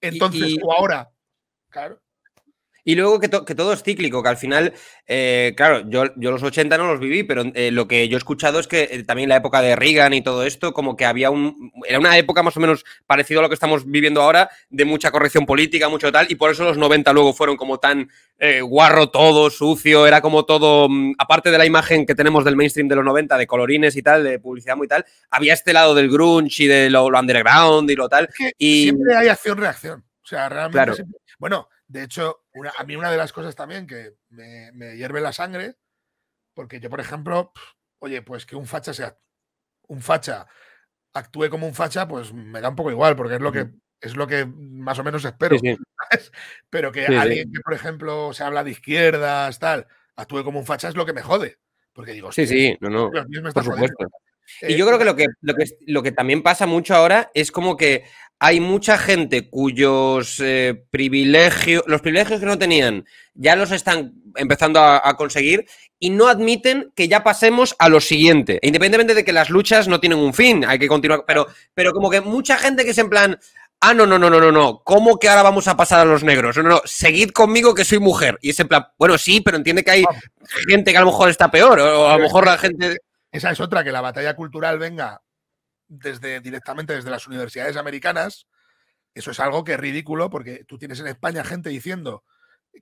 entonces o ahora. Claro. Y luego que, todo es cíclico, que al final, eh, claro, yo, los 80 no los viví, pero eh, lo que yo he escuchado es que eh, también la época de Reagan y todo esto, como que había un. Era una época más o menos parecido a lo que estamos viviendo ahora, de mucha corrección política, mucho tal, y por eso los 90 luego fueron como tan guarro todo, sucio, era como todo. Mm, aparte de la imagen que tenemos del mainstream de los 90, de colorines y tal, de publicidad muy tal, había este lado del grunge y de lo, underground y lo tal. Siempre hay acción-reacción. O sea, realmente. Bueno de hecho, a mí una de las cosas también que me, hierve la sangre, porque yo, por ejemplo, oye, pues que un facha sea un facha, actúe como un facha, pues me da un poco igual, porque es lo que es lo que más o menos espero. Pero que alguien que, por ejemplo, se habla de izquierdas, tal, actúe como un facha es lo que me jode. Porque digo, sí, sí, no, no. Por supuesto. Y yo creo que lo que, lo que lo que también pasa mucho ahora es como que hay mucha gente cuyos eh, privilegios, los privilegios que no tenían, ya los están empezando a, conseguir y no admiten que ya pasemos a lo siguiente. E independientemente de que las luchas no tienen un fin, hay que continuar, pero, pero como que mucha gente que es en plan, ah, no, no, no, no, no, no, ¿cómo que ahora vamos a pasar a los negros? No, no, no, seguid conmigo que soy mujer. Y es en plan, bueno, sí, pero entiende que hay gente que a lo mejor está peor, o a lo mejor la gente... Esa es otra, que la batalla cultural venga desde, directamente desde las universidades americanas, eso es algo que es ridículo porque tú tienes en España gente diciendo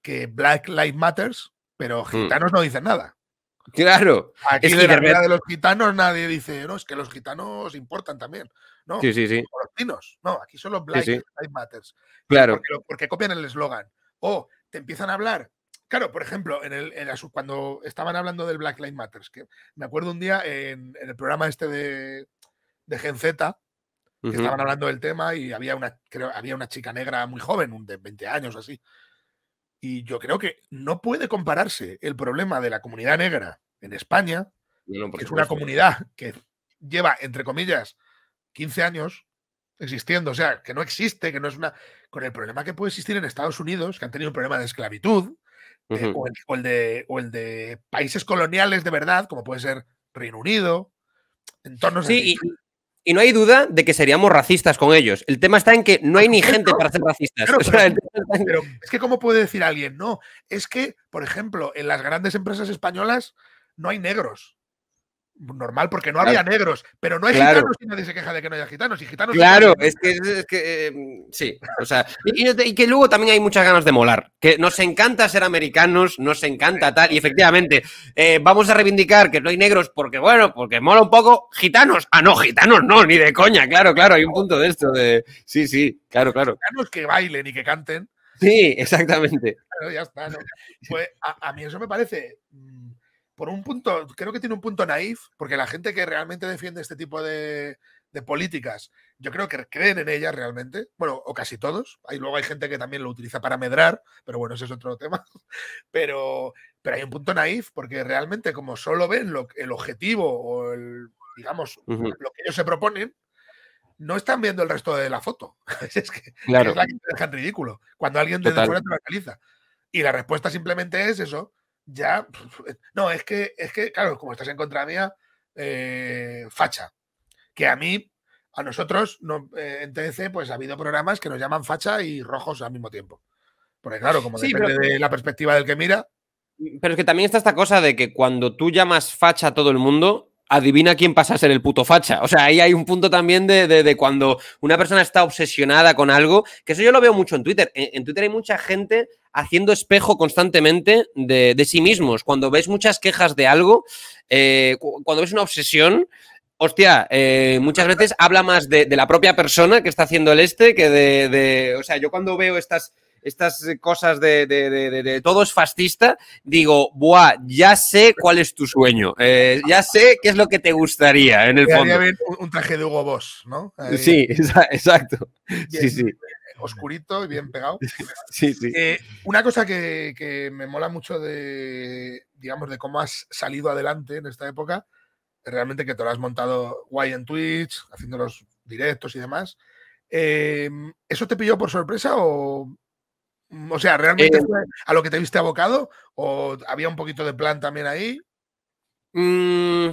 que Black Lives Matters, pero hmm. gitanos no dicen nada. Claro. Aquí es de la vida de los gitanos nadie dice, no, es que los gitanos importan también. No, sí, sí, sí. los chinos. No, aquí son los Black Lives Matters. Claro. Porque, copian el eslogan. O te empiezan a hablar. Claro, por ejemplo, en el, cuando estaban hablando del Black Lives Matters, que me acuerdo un día en el programa este de, de Gen Z, que estaban hablando del tema y había una, creo, había una chica negra muy joven, de 20 años así. Y yo creo que no puede compararse el problema de la comunidad negra en España, que es una comunidad que lleva, entre comillas, 15 años existiendo, o sea, que no existe, que no es una... con el problema que puede existir en Estados Unidos, que han tenido un problema de esclavitud, eh, o, el, de, el de países coloniales de verdad, como puede ser Reino Unido, entornos... Sí, y, y no hay duda de que seríamos racistas con ellos. El tema está en que no hay ah, ni gente para ser racistas. pero, es que, ¿cómo puede decir alguien? No, es que, por ejemplo, en las grandes empresas españolas no hay negros normal porque no había negros, pero no hay gitanos y nadie se queja de que no haya gitanos. Y gitanos claro, es que, eh, sí, o sea, y, que luego también hay muchas ganas de molar, que nos encanta ser americanos, nos encanta tal, y efectivamente, eh, vamos a reivindicar que no hay negros porque, bueno, porque mola un poco, gitanos, ah, no, gitanos no, ni de coña, claro, claro, hay un punto de esto, de, sí, sí, claro, claro. Gitanos que bailen y que canten. Sí, exactamente. ya está, ¿no? Pues a, mí eso me parece... Mm, por un punto, creo que tiene un punto naif, porque la gente que realmente defiende este tipo de, políticas, yo creo que creen en ellas realmente, bueno, o casi todos. ahí luego hay gente que también lo utiliza para medrar, pero bueno, ese es otro tema. Pero, pero hay un punto naif, porque realmente como solo ven el objetivo o el, digamos, lo que ellos se proponen, no están viendo el resto de la foto. es que es la que ridículo, cuando alguien desde fuera te lo analiza. Y la respuesta simplemente es eso, ya. Pues, no, es que, es que, claro, como estás en contra mía, eh, facha. Que a mí, a nosotros, no, eh, en TDC, pues ha habido programas que nos llaman facha y rojos al mismo tiempo. Porque, claro, como depende de la perspectiva del que mira. Pero es que también está esta cosa de que cuando tú llamas facha a todo el mundo, adivina quién pasa a ser el puto facha. O sea, ahí hay un punto también de, cuando una persona está obsesionada con algo, que eso yo lo veo mucho en Twitter. En, Twitter hay mucha gente haciendo espejo constantemente de, sí mismos. Cuando ves muchas quejas de algo, eh, cuando ves una obsesión... Hostia, eh, muchas veces habla más de, la propia persona que está haciendo el este que de, O sea, yo cuando veo estas, estas eh, cosas de, todo es fascista, digo, buah, ya sé cuál es tu sueño, eh, ya sé qué es lo que te gustaría en el fondo. Un, un, traje de Hugo Boss, ¿no? Sí, exacto. sí, sí. Eh, oscurito y bien pegado. sí, sí. una cosa que, me mola mucho de, digamos, de cómo has salido adelante en esta época, realmente que te lo has montado guay en Twitch, haciendo los directos y demás. ¿Eso te pilló por sorpresa o Mm, o sea, ¿realmente eh, a lo que te viste abocado? ¿O había un poquito de plan también ahí? Mm,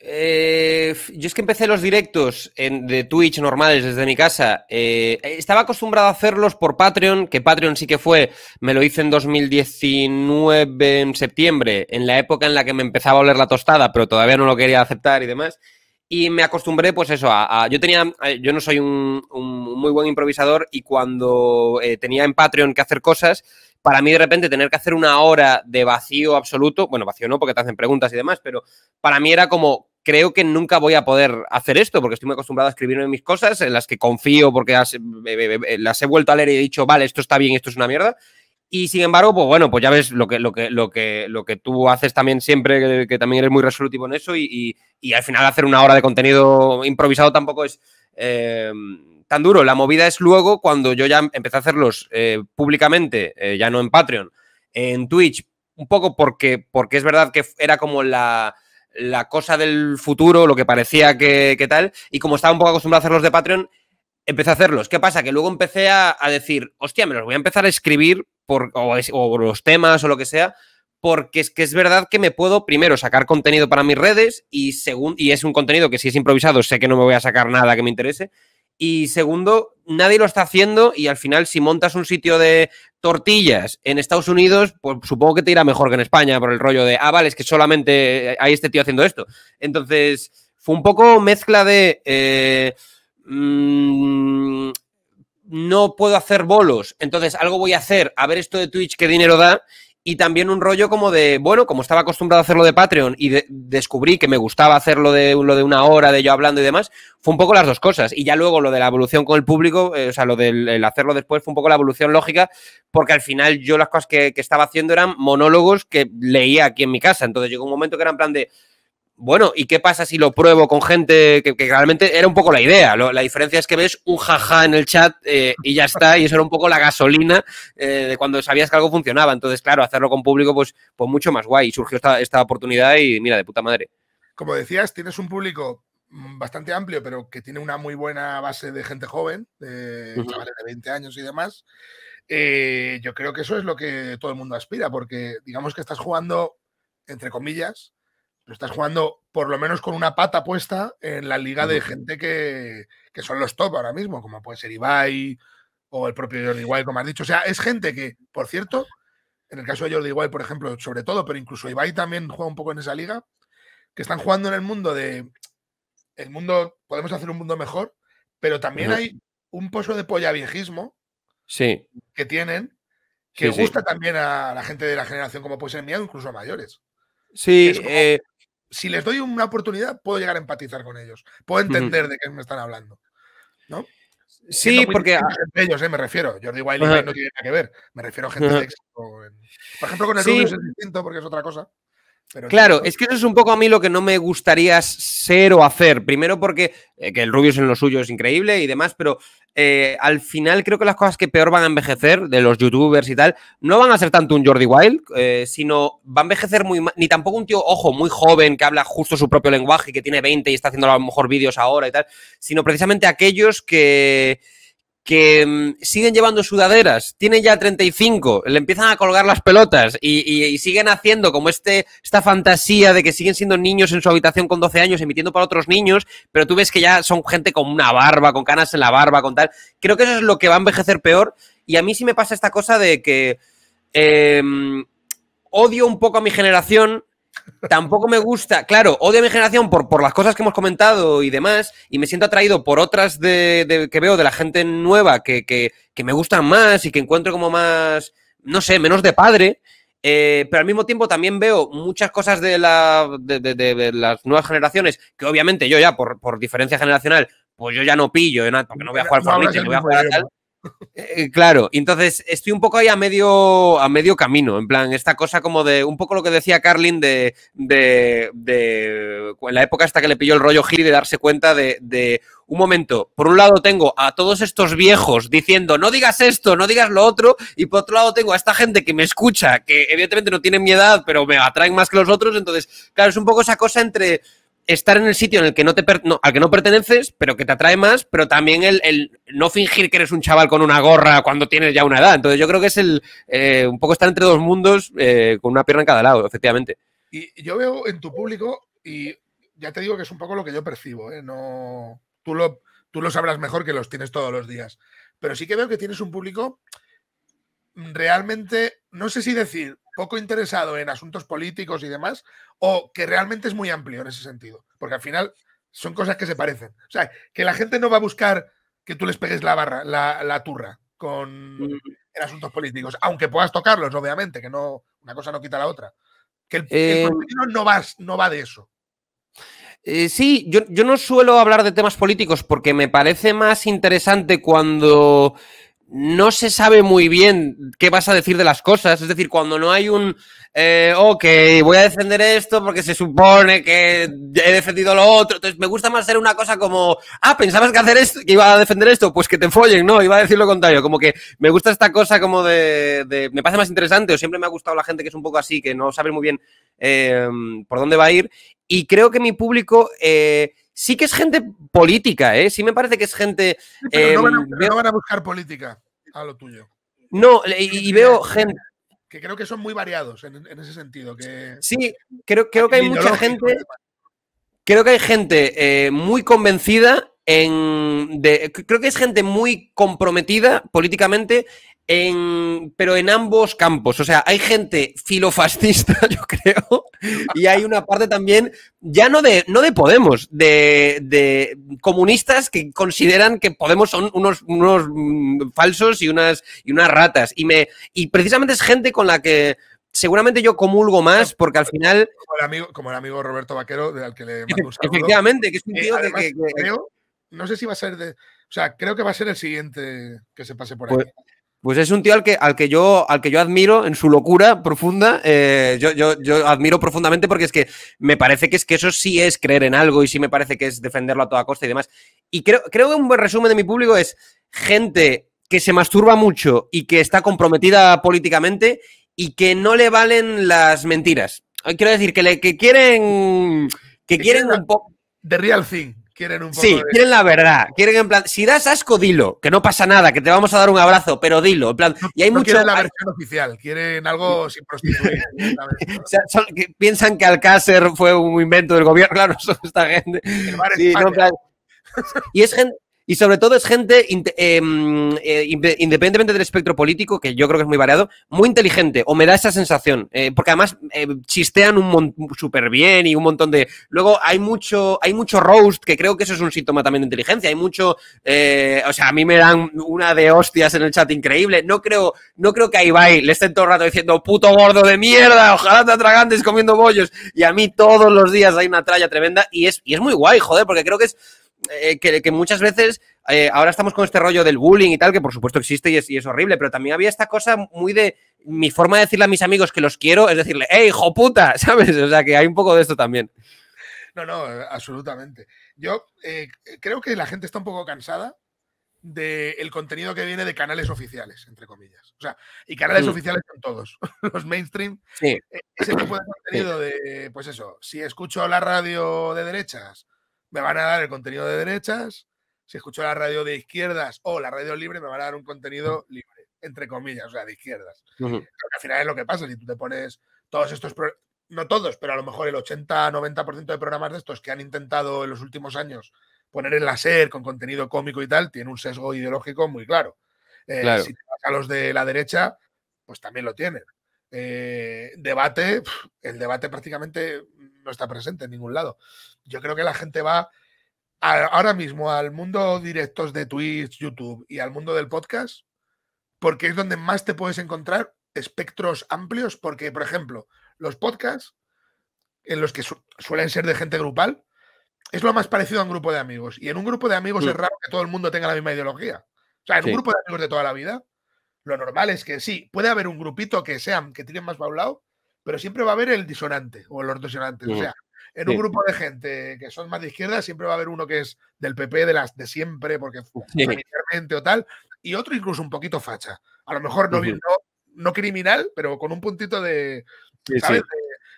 eh, yo es que empecé los directos en, de Twitch normales desde mi casa. Eh, estaba acostumbrado a hacerlos por Patreon, que Patreon sí que fue, me lo hice en 2019, en septiembre, en la época en la que me empezaba a oler la tostada, pero todavía no lo quería aceptar y demás. Y me acostumbré, pues eso, a, yo tenía, yo no soy un, muy buen improvisador y cuando eh, tenía en Patreon que hacer cosas, para mí de repente tener que hacer una hora de vacío absoluto, bueno, vacío no porque te hacen preguntas y demás, pero para mí era como, creo que nunca voy a poder hacer esto porque estoy muy acostumbrado a escribirme mis cosas en las que confío porque eh, eh, las he vuelto a leer y he dicho, vale, esto está bien, esto es una mierda. Y sin embargo, pues bueno, pues ya ves lo que, lo que, lo que, lo que tú haces también siempre, que, también eres muy resolutivo en eso, y, al final hacer una hora de contenido improvisado tampoco es eh, tan duro. La movida es luego cuando yo ya empecé a hacerlos eh, públicamente, eh, ya no en Patreon, en Twitch, un poco porque, porque es verdad que era como la, la cosa del futuro, lo que parecía que, tal, y como estaba un poco acostumbrado a hacerlos de Patreon, empecé a hacerlos. ¿Qué pasa? Que luego empecé a, a decir, hostia, me los voy a empezar a escribir o, los temas o lo que sea, porque es que es verdad que me puedo primero sacar contenido para mis redes y, y es un contenido que si es improvisado sé que no me voy a sacar nada que me interese. Y segundo, nadie lo está haciendo y al final si montas un sitio de tortillas en Estados Unidos, pues supongo que te irá mejor que en España por el rollo de, ah, vale, es que solamente eh, hay este tío haciendo esto. Entonces, fue un poco mezcla de... Eh, mm, no puedo hacer bolos, entonces algo voy a hacer, a ver esto de Twitch, qué dinero da, y también un rollo como de, bueno, como estaba acostumbrado a hacerlo de Patreon y descubrí que me gustaba hacerlo de, lo de una hora, de yo hablando y demás, fue un poco las dos cosas. Y ya luego lo de la evolución con el público, eh, o sea, lo del hacerlo después fue un poco la evolución lógica, porque al final yo las cosas que, que, estaba haciendo eran monólogos que leía aquí en mi casa. Entonces llegó un momento que era plan de, bueno, ¿y qué pasa si lo pruebo con gente que, realmente era un poco la idea? la diferencia es que ves un jaja en el chat eh, y ya está, y eso era un poco la gasolina eh, de cuando sabías que algo funcionaba. Entonces, claro, hacerlo con público, pues, pues mucho más guay. surgió esta, oportunidad y mira, de puta madre. Como decías, tienes un público mm, bastante amplio, pero que tiene una muy buena base de gente joven, de de 20 años y demás. Eh, yo creo que eso es lo que todo el mundo aspira, porque digamos que estás jugando, entre comillas, pero estás jugando por lo menos con una pata puesta en la liga de gente que, son los top ahora mismo, como puede ser Ibai o el propio Jordi Igual, como has dicho. O sea, es gente que, por cierto, en el caso de Jordi Igual, por ejemplo, sobre todo, pero incluso Ibai también juega un poco en esa liga, que están jugando en el mundo de. El mundo, podemos hacer un mundo mejor, pero también hay un pozo de polla viejismo sí. que tienen, que gusta también a la gente de la generación, como puede ser mía, incluso a mayores. Sí, eh, si les doy una oportunidad, puedo llegar a empatizar con ellos. Puedo entender de qué me están hablando. ¿No? Sí, porque. ellos, ¿eh? me refiero. Jordi Wiley no tiene nada que ver. Me refiero a gente de éxito. Por ejemplo, con el sí. es distinto porque es otra cosa claro, es que eso es un poco a mí lo que no me gustaría ser o hacer. Primero porque eh, que el Rubius en lo suyo es increíble y demás, pero eh, al final creo que las cosas que peor van a envejecer de los youtubers y tal, no van a ser tanto un Jordi Wild, eh, sino va a envejecer muy ni tampoco un tío, ojo, muy joven que habla justo su propio lenguaje, que tiene 20 y está haciendo a lo mejor vídeos ahora y tal, sino precisamente aquellos que que mm, siguen llevando sudaderas, tiene ya 35, le empiezan a colgar las pelotas y, siguen haciendo como este, esta fantasía de que siguen siendo niños en su habitación con 12 años, emitiendo para otros niños, pero tú ves que ya son gente con una barba, con canas en la barba, con tal. Creo que eso es lo que va a envejecer peor y a mí sí me pasa esta cosa de que em, odio un poco a mi generación tampoco me gusta, claro, odio a mi generación por, por, las cosas que hemos comentado y demás, y me siento atraído por otras de, que veo de la gente nueva que, me gustan más y que encuentro como más, no sé, menos de padre. Eh, pero al mismo tiempo también veo muchas cosas de, la, de, las nuevas generaciones que obviamente yo ya por, por diferencia generacional, pues yo ya no pillo, porque no voy a jugar Fortnite, no voy a jugar a tal. Eh, eh, claro, entonces estoy un poco ahí a medio, a medio camino, en plan, esta cosa como de un poco lo que decía Carlin de, de, de en la época hasta que le pilló el rollo Gil de darse cuenta de, de, un momento, por un lado tengo a todos estos viejos diciendo no digas esto, no digas lo otro, y por otro lado tengo a esta gente que me escucha, que evidentemente no tiene mi edad, pero me atraen más que los otros, entonces, claro, es un poco esa cosa entre estar en el sitio en el que no al que no perteneces, pero que te atrae más, pero también el, no fingir que eres un chaval con una gorra cuando tienes ya una edad. Entonces yo creo que es el eh, un poco estar entre dos mundos eh, con una pierna en cada lado, efectivamente. Y yo veo en tu público, y ya te digo que es un poco lo que yo percibo, ¿eh? no, tú, lo, tú lo sabrás mejor que los tienes todos los días, pero sí que veo que tienes un público realmente, no sé si decir poco interesado en asuntos políticos y demás, o que realmente es muy amplio en ese sentido. Porque al final son cosas que se parecen. O sea, que la gente no va a buscar que tú les pegues la barra, la, turra con mm. en asuntos políticos, aunque puedas tocarlos, obviamente, que no, una cosa no quita la otra. Que el, eh, no, va, no va de eso. Eh, sí, yo, yo, no suelo hablar de temas políticos porque me parece más interesante cuando no se sabe muy bien qué vas a decir de las cosas. Es decir, cuando no hay un, eh, ok, voy a defender esto porque se supone que he defendido lo otro. Entonces, me gusta más hacer una cosa como, ah, pensabas que hacer esto, que iba a defender esto, pues que te follen, no, iba a decir lo contrario. Como que me gusta esta cosa como de, me parece más interesante o siempre me ha gustado la gente que es un poco así, que no sabe muy bien em, por dónde va a ir. Y creo que mi público... Eh, sí que es gente política, ¿eh? Sí me parece que es gente... Em, van a buscar política a ah, lo tuyo. No, y, veo gente. Que creo que son muy variados en, ese sentido. Que... Sí, creo, creo que hay mucha gente. Creo que hay gente eh, muy convencida en de, creo que es gente muy comprometida políticamente pero en ambos campos. O sea, hay gente filofascista, yo creo, y hay una parte también, ya no de, no de Podemos, de, comunistas que consideran que Podemos son unos, unos mm, falsos y unas, y unas ratas. Y, me, y precisamente es gente con la que seguramente yo comulgo más porque al final... Como el amigo, Roberto Vaquero, al que le Efectivamente, que es un eh, tío de que, Creo, no sé si va a ser de... O sea, creo que va a ser el siguiente que se pase por pues ahí. Pues es un tío al que, al que, yo, al que yo admiro en su locura profunda. Eh, yo, yo, yo, admiro profundamente porque es que me parece que, es que eso sí es creer en algo y sí me parece que es defenderlo a toda costa y demás. Y creo, creo que un buen resumen de mi público es gente que se masturba mucho y que está comprometida políticamente y que no le valen las mentiras. Quiero decir, que, le, que quieren. Que quieren un poco. De real thing quieren un Sí, quieren la verdad. Quieren en plan, si das asco, dilo, que no pasa nada, que te vamos a dar un abrazo, pero dilo. En plan, y hay mucho... quieren la versión oficial, quieren algo sin prostituir. que piensan que Alcácer fue un invento del gobierno, claro, son esta gente. y es gente, y sobre todo es gente, em, eh, independientemente del espectro político, que yo creo que es muy variado, muy inteligente, o me da esa sensación. Eh, porque además eh, chistean un súper bien y un montón de. Luego hay mucho, hay mucho roast, que creo que eso es un síntoma también de inteligencia. Hay mucho. o sea, a mí me dan una de hostias en el chat increíble. No creo, no creo que a Ibai le estén todo el rato diciendo, puto gordo de mierda, ojalá te atragantes comiendo bollos. Y a mí todos los días hay una tralla tremenda y es, y es muy guay, joder, porque creo que es eh, que, muchas veces eh, ahora estamos con este rollo del bullying y tal, que por supuesto existe y es, horrible, pero también había esta cosa muy de mi forma de decirle a mis amigos que los quiero, es decirle, ¡eh, hijo puta! ¿Sabes? O sea, que hay un poco de esto también. No, no, absolutamente. Yo eh, creo que la gente está un poco cansada del contenido que viene de canales oficiales, entre comillas. O sea, y canales mm. oficiales son todos, los mainstream. Sí. Ese tipo de contenido de, pues eso, si escucho la radio de derechas, me van a dar el contenido de derechas, si escucho la radio de izquierdas o la radio libre, me van a dar un contenido libre, entre comillas, o sea, de izquierdas. al final es lo que pasa, si tú te pones todos estos, no todos, pero a lo mejor el 80-90% de programas de estos que han intentado en los últimos años poner en la SER con contenido cómico y tal, tiene un sesgo ideológico muy claro. Eh, si te vas a los de la derecha, pues también lo tienen. Eh, debate, el debate prácticamente no está presente en ningún lado yo creo que la gente va ahora mismo al mundo directos de Twitch, YouTube y al mundo del podcast, porque es donde más te puedes encontrar espectros amplios, porque, por ejemplo, los podcasts, en los que suelen ser de gente grupal, es lo más parecido a un grupo de amigos. Y en un grupo de amigos mm. es raro que todo el mundo tenga la misma ideología. O sea, en un grupo de amigos de toda la vida, lo normal es que sí, puede haber un grupito que sean, que tienen más baulado, pero siempre va a haber el disonante o los disonantes. O mm. sea, en un grupo de gente que son más de izquierda, siempre va a haber uno que es del PP, de las de siempre, porque familiarmente o tal, y otro incluso un poquito facha. A lo mejor no, no, criminal, pero con un puntito de,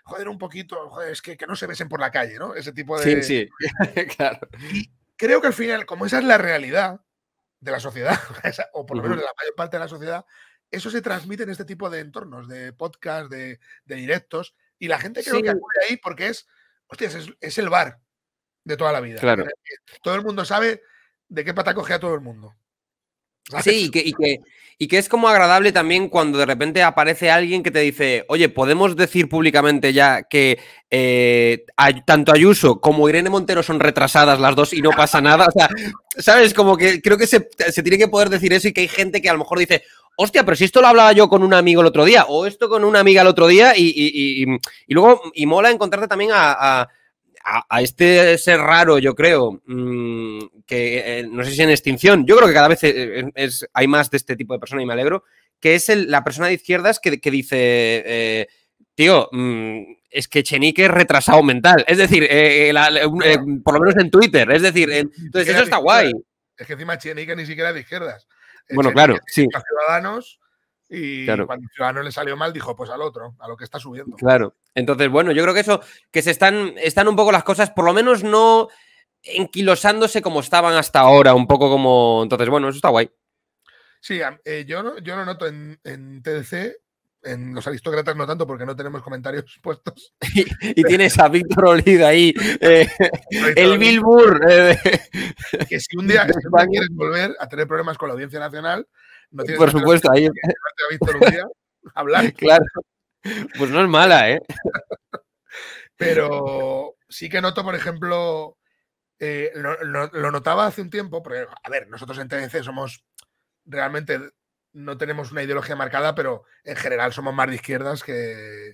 joder, un poquito, es que, no se besen por la calle, ¿no? Ese tipo de. Sí, sí, claro. Y creo que al final, como esa es la realidad de la sociedad, o por lo menos de la mayor parte de la sociedad, eso se transmite en este tipo de entornos, de podcast, de, de directos, y la gente creo que acude ahí porque es hostias, es, el bar de toda la vida. Claro. Todo el mundo sabe de qué pata coge a todo el mundo. Sí, y que, es como agradable también cuando de repente aparece alguien que te dice, oye, podemos decir públicamente ya que eh, tanto Ayuso como Irene Montero son retrasadas las dos y no pasa nada. O sea, ¿sabes? Como que creo que se, se tiene que poder decir eso y que hay gente que a lo mejor dice, hostia, pero si esto lo hablaba yo con un amigo el otro día, o esto con una amiga el otro día, y, luego, y mola encontrarte también a, a, este ser raro, yo creo, mm, que eh, no sé si en extinción, yo creo que cada vez eh, eh, es, hay más de este tipo de personas y me alegro, que es la persona de izquierdas que, que dice, tío, mm, es que Chenique es retrasado mental, es decir, por lo menos en Twitter, es decir, entonces eso está guay. Es que encima Chenique ni siquiera de izquierdas. Bueno, claro, sí. ciudadanos y cuando el ciudadano le salió mal, dijo, pues al otro, a lo que está subiendo. Claro. Entonces, bueno, yo creo que eso, que se están, están un poco las cosas, por lo menos no enquilosándose como estaban hasta ahora, un poco como. Entonces, bueno, eso está guay. Sí, eh, yo, no, yo no noto en, en, TDC en los aristócratas no tanto porque no tenemos comentarios puestos. y, tienes a Víctor Olida ahí, eh, el Bill eh, que si un día, quieres volver a tener problemas con la audiencia nacional, no tienes Por supuesto, ahí. Víctor hablar. Claro. Pues no es mala, ¿eh? Pero sí que noto, por ejemplo, eh, lo, notaba hace un tiempo, pero a ver, nosotros en TNC somos realmente no tenemos una ideología marcada, pero en general somos más de izquierdas que,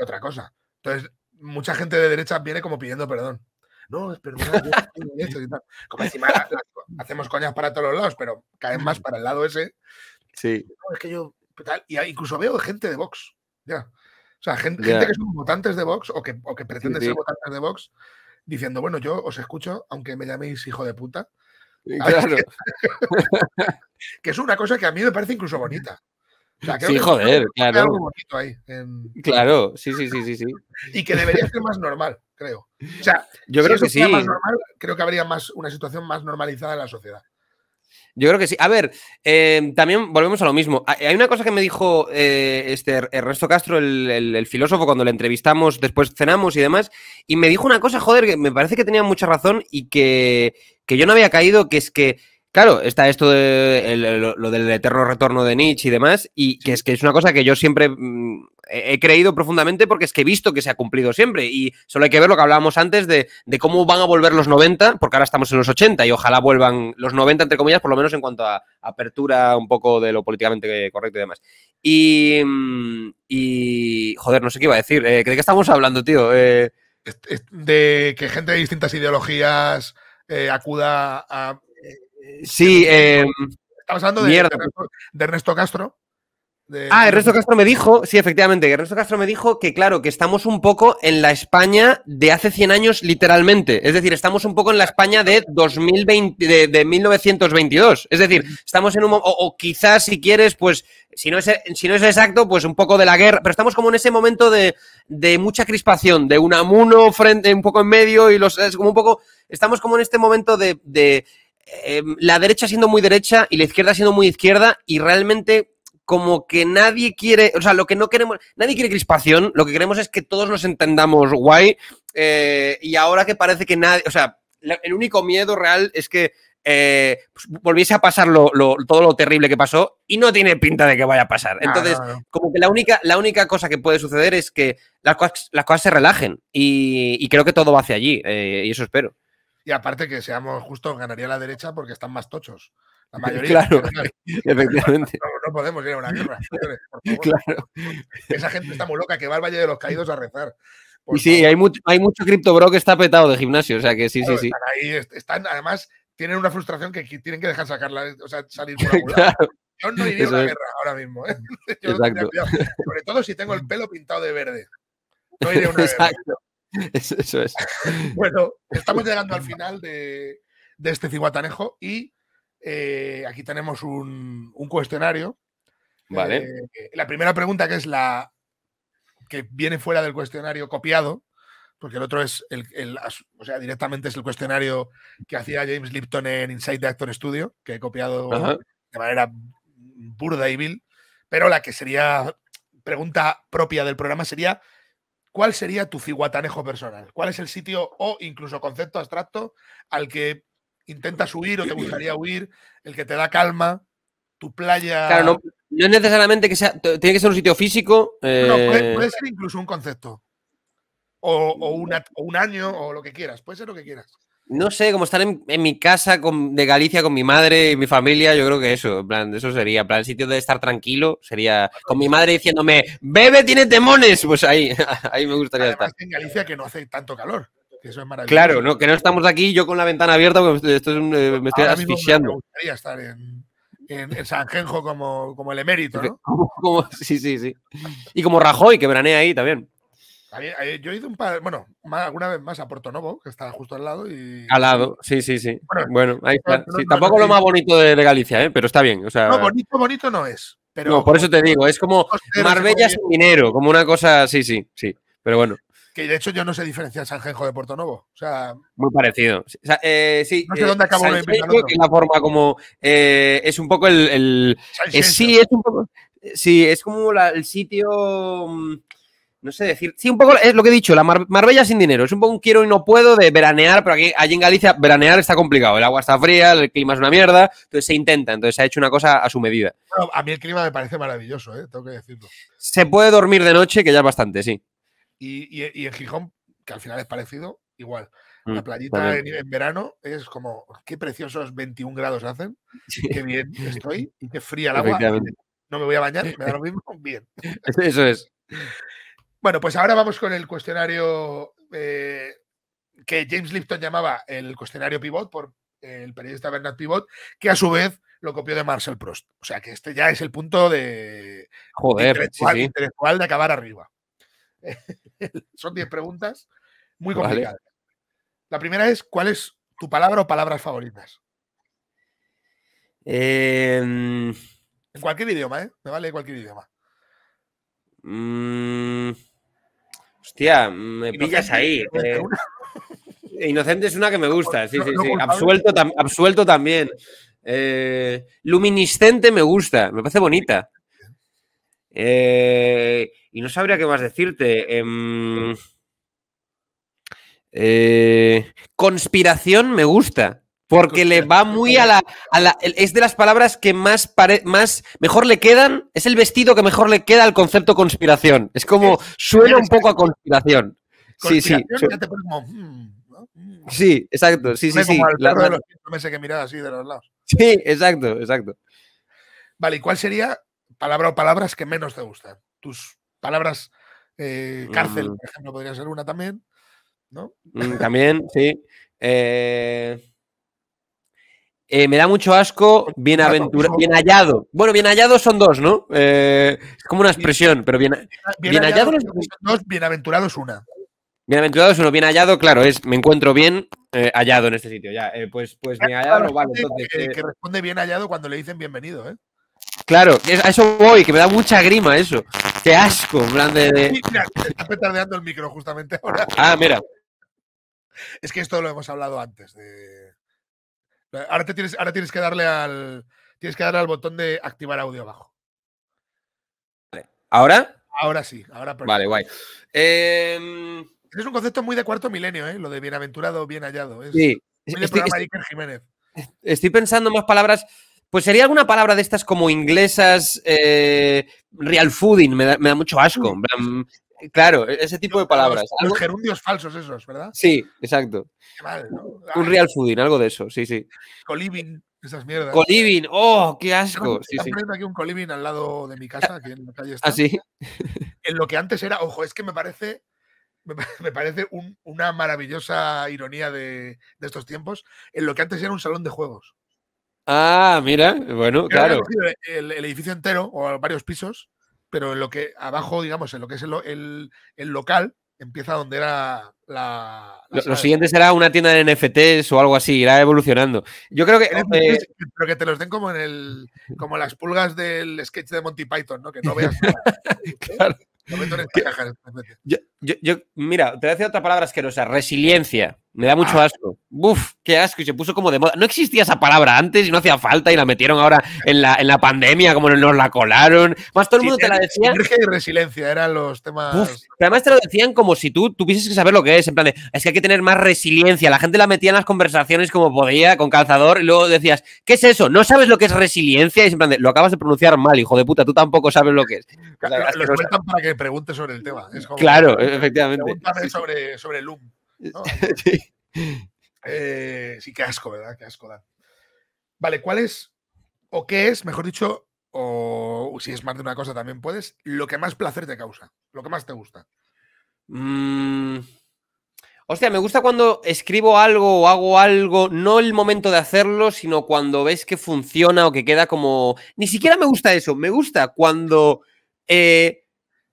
otra cosa. Entonces, mucha gente de derecha viene como pidiendo perdón. No, es y tal. Como encima hacemos coñas para todos los lados, pero caen más para el lado ese. Sí. es que yo. y incluso veo gente de Vox. Ya. O sea, gente, que son votantes de Vox o que, pretenden ser votantes de Vox diciendo, bueno, yo os escucho, aunque me llaméis hijo de puta, que es una cosa que a mí me parece incluso bonita. O sea, claro. Algo bonito ahí Claro, sí, sí, sí, sí, sí. Y que debería ser más normal, creo. O sea, yo creo que sí. creo que habría más una situación más normalizada en la sociedad. Yo creo que sí. A ver, em, también volvemos a lo mismo. Hay una cosa que me dijo eh, este er, Ernesto Castro, el, filósofo, cuando le entrevistamos, después cenamos y demás, y me dijo una cosa, joder, que me parece que tenía mucha razón y que, que yo no había caído, que es que Claro, está esto de lo, del eterno retorno de Nietzsche y demás, y que es que es una cosa que yo siempre mm, he, creído profundamente porque es que he visto que se ha cumplido siempre. Y solo hay que ver lo que hablábamos antes de, cómo van a volver los 90, porque ahora estamos en los 80 y ojalá vuelvan los 90, entre comillas, por lo menos en cuanto a apertura un poco de lo políticamente correcto y demás. Y. Mm, joder, no sé qué iba a decir. Eh, ¿De qué estamos hablando, tío? Eh, de que gente de distintas ideologías eh, acuda a Sí, eh, estamos hablando de, Ernesto, Castro. Ah, Ernesto Castro me dijo, sí, efectivamente, Ernesto Castro me dijo que, claro, que estamos un poco en la España de hace 100 años, literalmente. Es decir, estamos un poco en la España de 2020, de, 1922. Es decir, estamos en un. O, o quizás, si quieres, pues, si no, es, si no es exacto, pues un poco de la guerra. Pero estamos como en ese momento de, mucha crispación, de un amuno frente, un poco en medio y los. Es como un poco. Estamos como en este momento de Em, la derecha siendo muy derecha y la izquierda siendo muy izquierda y realmente como que nadie quiere, o sea, lo que no queremos, nadie quiere crispación, lo que queremos es que todos nos entendamos guay eh, y ahora que parece que nadie, o sea, el único miedo real es que eh, pues, volviese a pasar todo lo terrible que pasó y no tiene pinta de que vaya a pasar. Entonces, como que la única, la única cosa que puede suceder es que las cosas, las cosas se relajen y, creo que todo va hacia allí eh, y eso espero. Y aparte que seamos justos, ganaría la derecha porque están más tochos. La mayoría. Claro, efectivamente. No, podemos ir a una guerra. Claro. Esa gente está muy loca que va al Valle de los Caídos a rezar. y pues sí, hay mucho, hay mucho criptobro que está petado de gimnasio, o sea que sí, sí, sí. Ahí, están, además, tienen una frustración que tienen que dejar sacarla, o sea, salir por la lado. Yo no iría a una guerra ahora mismo. ¿eh? Sobre todo si tengo el pelo pintado de verde. No iría a una Exacto. guerra. Eso, es. Bueno, estamos llegando al final de, este ciguatanejo y eh, aquí tenemos un, cuestionario. Vale. Eh, la primera pregunta que es la que viene fuera del cuestionario copiado, porque el otro es el, o sea, directamente es el cuestionario que hacía James Lipton en Inside the Actor Studio, que he copiado de manera burda y vil, pero la que sería pregunta propia del programa sería ¿Cuál sería tu ciguatanejo personal? ¿Cuál es el sitio o incluso concepto abstracto al que intentas huir o te gustaría huir? El que te da calma, tu playa. Claro, no, es necesariamente que sea. Tiene que ser un sitio físico. Eh, puede, ser incluso un concepto. Mm. o un año, o lo que quieras. Puede ser lo que quieras. No sé, como estar en, mi casa de Galicia con mi madre y mi familia, yo creo que eso, en plan, eso sería, plan, el sitio de estar tranquilo sería con mi madre diciéndome, bebe, tiene temones, pues ahí, ahí me gustaría estar. En Galicia que no hace tanto calor. eso es maravilloso. Claro, no, que no estamos aquí yo con la ventana abierta porque esto es eh, me estoy asfixiando. me gustaría estar en, San Genjo como, el emérito, ¿no? sí, sí, sí. Y como Rajoy, que veranea ahí también. Eh, yo he ido un par, bueno, alguna vez más a Portonovo, Novo, que está justo al lado. Y... Al lado, sí, sí, sí. Bueno, ahí tampoco lo más bonito de, Galicia, ¿eh? pero está bien. No, bonito, bonito no es. Pero... No, por eso te digo, es como Marbella sin dinero, como una cosa, sí, sí, sí. Pero bueno. Que de hecho yo no sé diferenciar Sanjenjo de Porto Novo. O sea, Muy parecido. Eh, no sé dónde acabo que la forma como. es un poco el. sí, es un poco. Sí, es como el sitio. Mm, no sé decir. Sí, un poco es lo que he dicho, la Marbella sin dinero. Es un poco un quiero y no puedo de veranear, pero aquí allí en Galicia veranear está complicado. El agua está fría, el clima es una mierda, entonces se intenta, entonces se ha hecho una cosa a su medida. a mí el clima me parece maravilloso, ¿eh? tengo que decirlo. Se puede dormir de noche, que ya es bastante, sí. Y, y, en Gijón, que al final es parecido, igual. La mm, playita en, verano es como, qué preciosos 21 grados hacen, qué bien estoy, y qué fría el agua. No me voy a bañar, me da lo mismo, bien. Eso es. Bueno, pues ahora vamos con el cuestionario eh, que James Lipton llamaba el cuestionario pivot por el periodista Bernard Pivot, que a su vez lo copió de Marcel Prost. O sea que este ya es el punto de, Joder, intelectual, intelectual, de acabar arriba. Son 10 preguntas muy complicadas. La primera es, ¿cuál es tu palabra o palabras favoritas? Em, en cualquier idioma, ¿eh? Me vale cualquier idioma. Mm, Hostia, me pillas ahí. Eh. Inocente es una que me gusta, sí, sí, sí. Absuelto, absuelto también. Eh, luminiscente me gusta, me parece bonita. Eh, y no sabría qué más decirte. Em, conspiración me gusta. Porque le va muy a la, Es de las palabras que más, más mejor le quedan. Es el vestido que mejor le queda al concepto conspiración. Es como suena un poco a conspiración. sí, sí. Ya te pones. Mm", mm. Sí, exacto. Sí, sí, sí. que mirar así de los lados. Sí, exacto, exacto. Vale, ¿y cuál sería palabra o palabras que menos te gustan? Tus palabras eh, mm. cárcel, por ejemplo, podría ser una también, ¿no? también, sí. Eh, eh, me da mucho asco, bien, bien hallado. Bueno, bien hallado son dos, ¿no? Eh, es como una expresión, pero bien, bien, hallado, son dos, aventurado es una. aventurado es uno, bien hallado, claro, es me encuentro bien eh, hallado en este sitio. Ya, pues, pues bien hallado vale. Entonces, que, responde bien hallado cuando le dicen bienvenido, ¿eh? Claro, a eso voy, que me da mucha grima eso. Qué asco, en plan de. Mira, está petardeando el micro justamente ahora. Ah, mira. Es que esto lo hemos hablado antes de Ahora, tienes, ahora tienes que darle al. Tienes que darle al botón de activar audio abajo. ¿Ahora? Ahora sí, ahora Vale, guay. Em, es un concepto muy de cuarto milenio, ¿eh? lo de bienaventurado, bien hallado. sí. Muy estoy, de Iker Jiménez. estoy pensando más palabras. Pues sería alguna palabra de estas como inglesas, eh, real fooding, me da, me da mucho asco. Claro, e-, ese tipo de palabras. Los, gerundios falsos esos, ¿verdad? Sí, exacto. Qué Un real fooding, algo de eso, sí, sí. Coliving, esas mierdas. Coliving, oh, qué asco. Sí, sí. aquí un coliving al lado de mi casa, aquí en la calle está. ¿Ah, sí? En lo que antes era, ojo, es que me parece me parece una maravillosa ironía de, estos tiempos, en lo que antes era un salón de juegos. Ah, mira, bueno, claro. el, edificio entero o varios pisos pero en lo que abajo, digamos, en lo que es el, el, local, empieza donde era la. lo, siguiente será una tienda de NFTs o algo así, irá evolucionando. Yo creo que. pero eh, que te los den como en el. como las pulgas del sketch de Monty Python, ¿no? Que no veas. claro. Yo, mira, te voy a decir otra palabra asquerosa, resiliencia. Me da mucho ah. asco. Buf, qué asco, y se puso como de moda. No existía esa palabra antes y no hacía falta y la metieron ahora en la, en la pandemia, como nos la colaron. Más todo el mundo te la eh, decía. y resiliencia eran los temas. pero además te lo decían como si tú tuvieses que saber lo que es. En plan es que hay que tener más resiliencia. La gente la metía en las conversaciones como podía, con calzador, y luego decías, ¿qué es eso? ¿No sabes lo que es resiliencia? Y en plan lo acabas de pronunciar mal, hijo de puta, tú tampoco sabes lo que es. lo cuentan para que preguntes sobre el tema. Es Claro, Efectivamente. sobre, sobre Loom. Eh, sí. qué asco, ¿verdad? Qué asco Vale, ¿cuál es, o qué es, mejor dicho, o si es más de una cosa también puedes, lo que más placer te causa, lo que más te gusta? Mm. Hostia, me gusta cuando escribo algo o hago algo, no el momento de hacerlo, sino cuando ves que funciona o que queda como. Ni siquiera me gusta eso, me gusta cuando eh,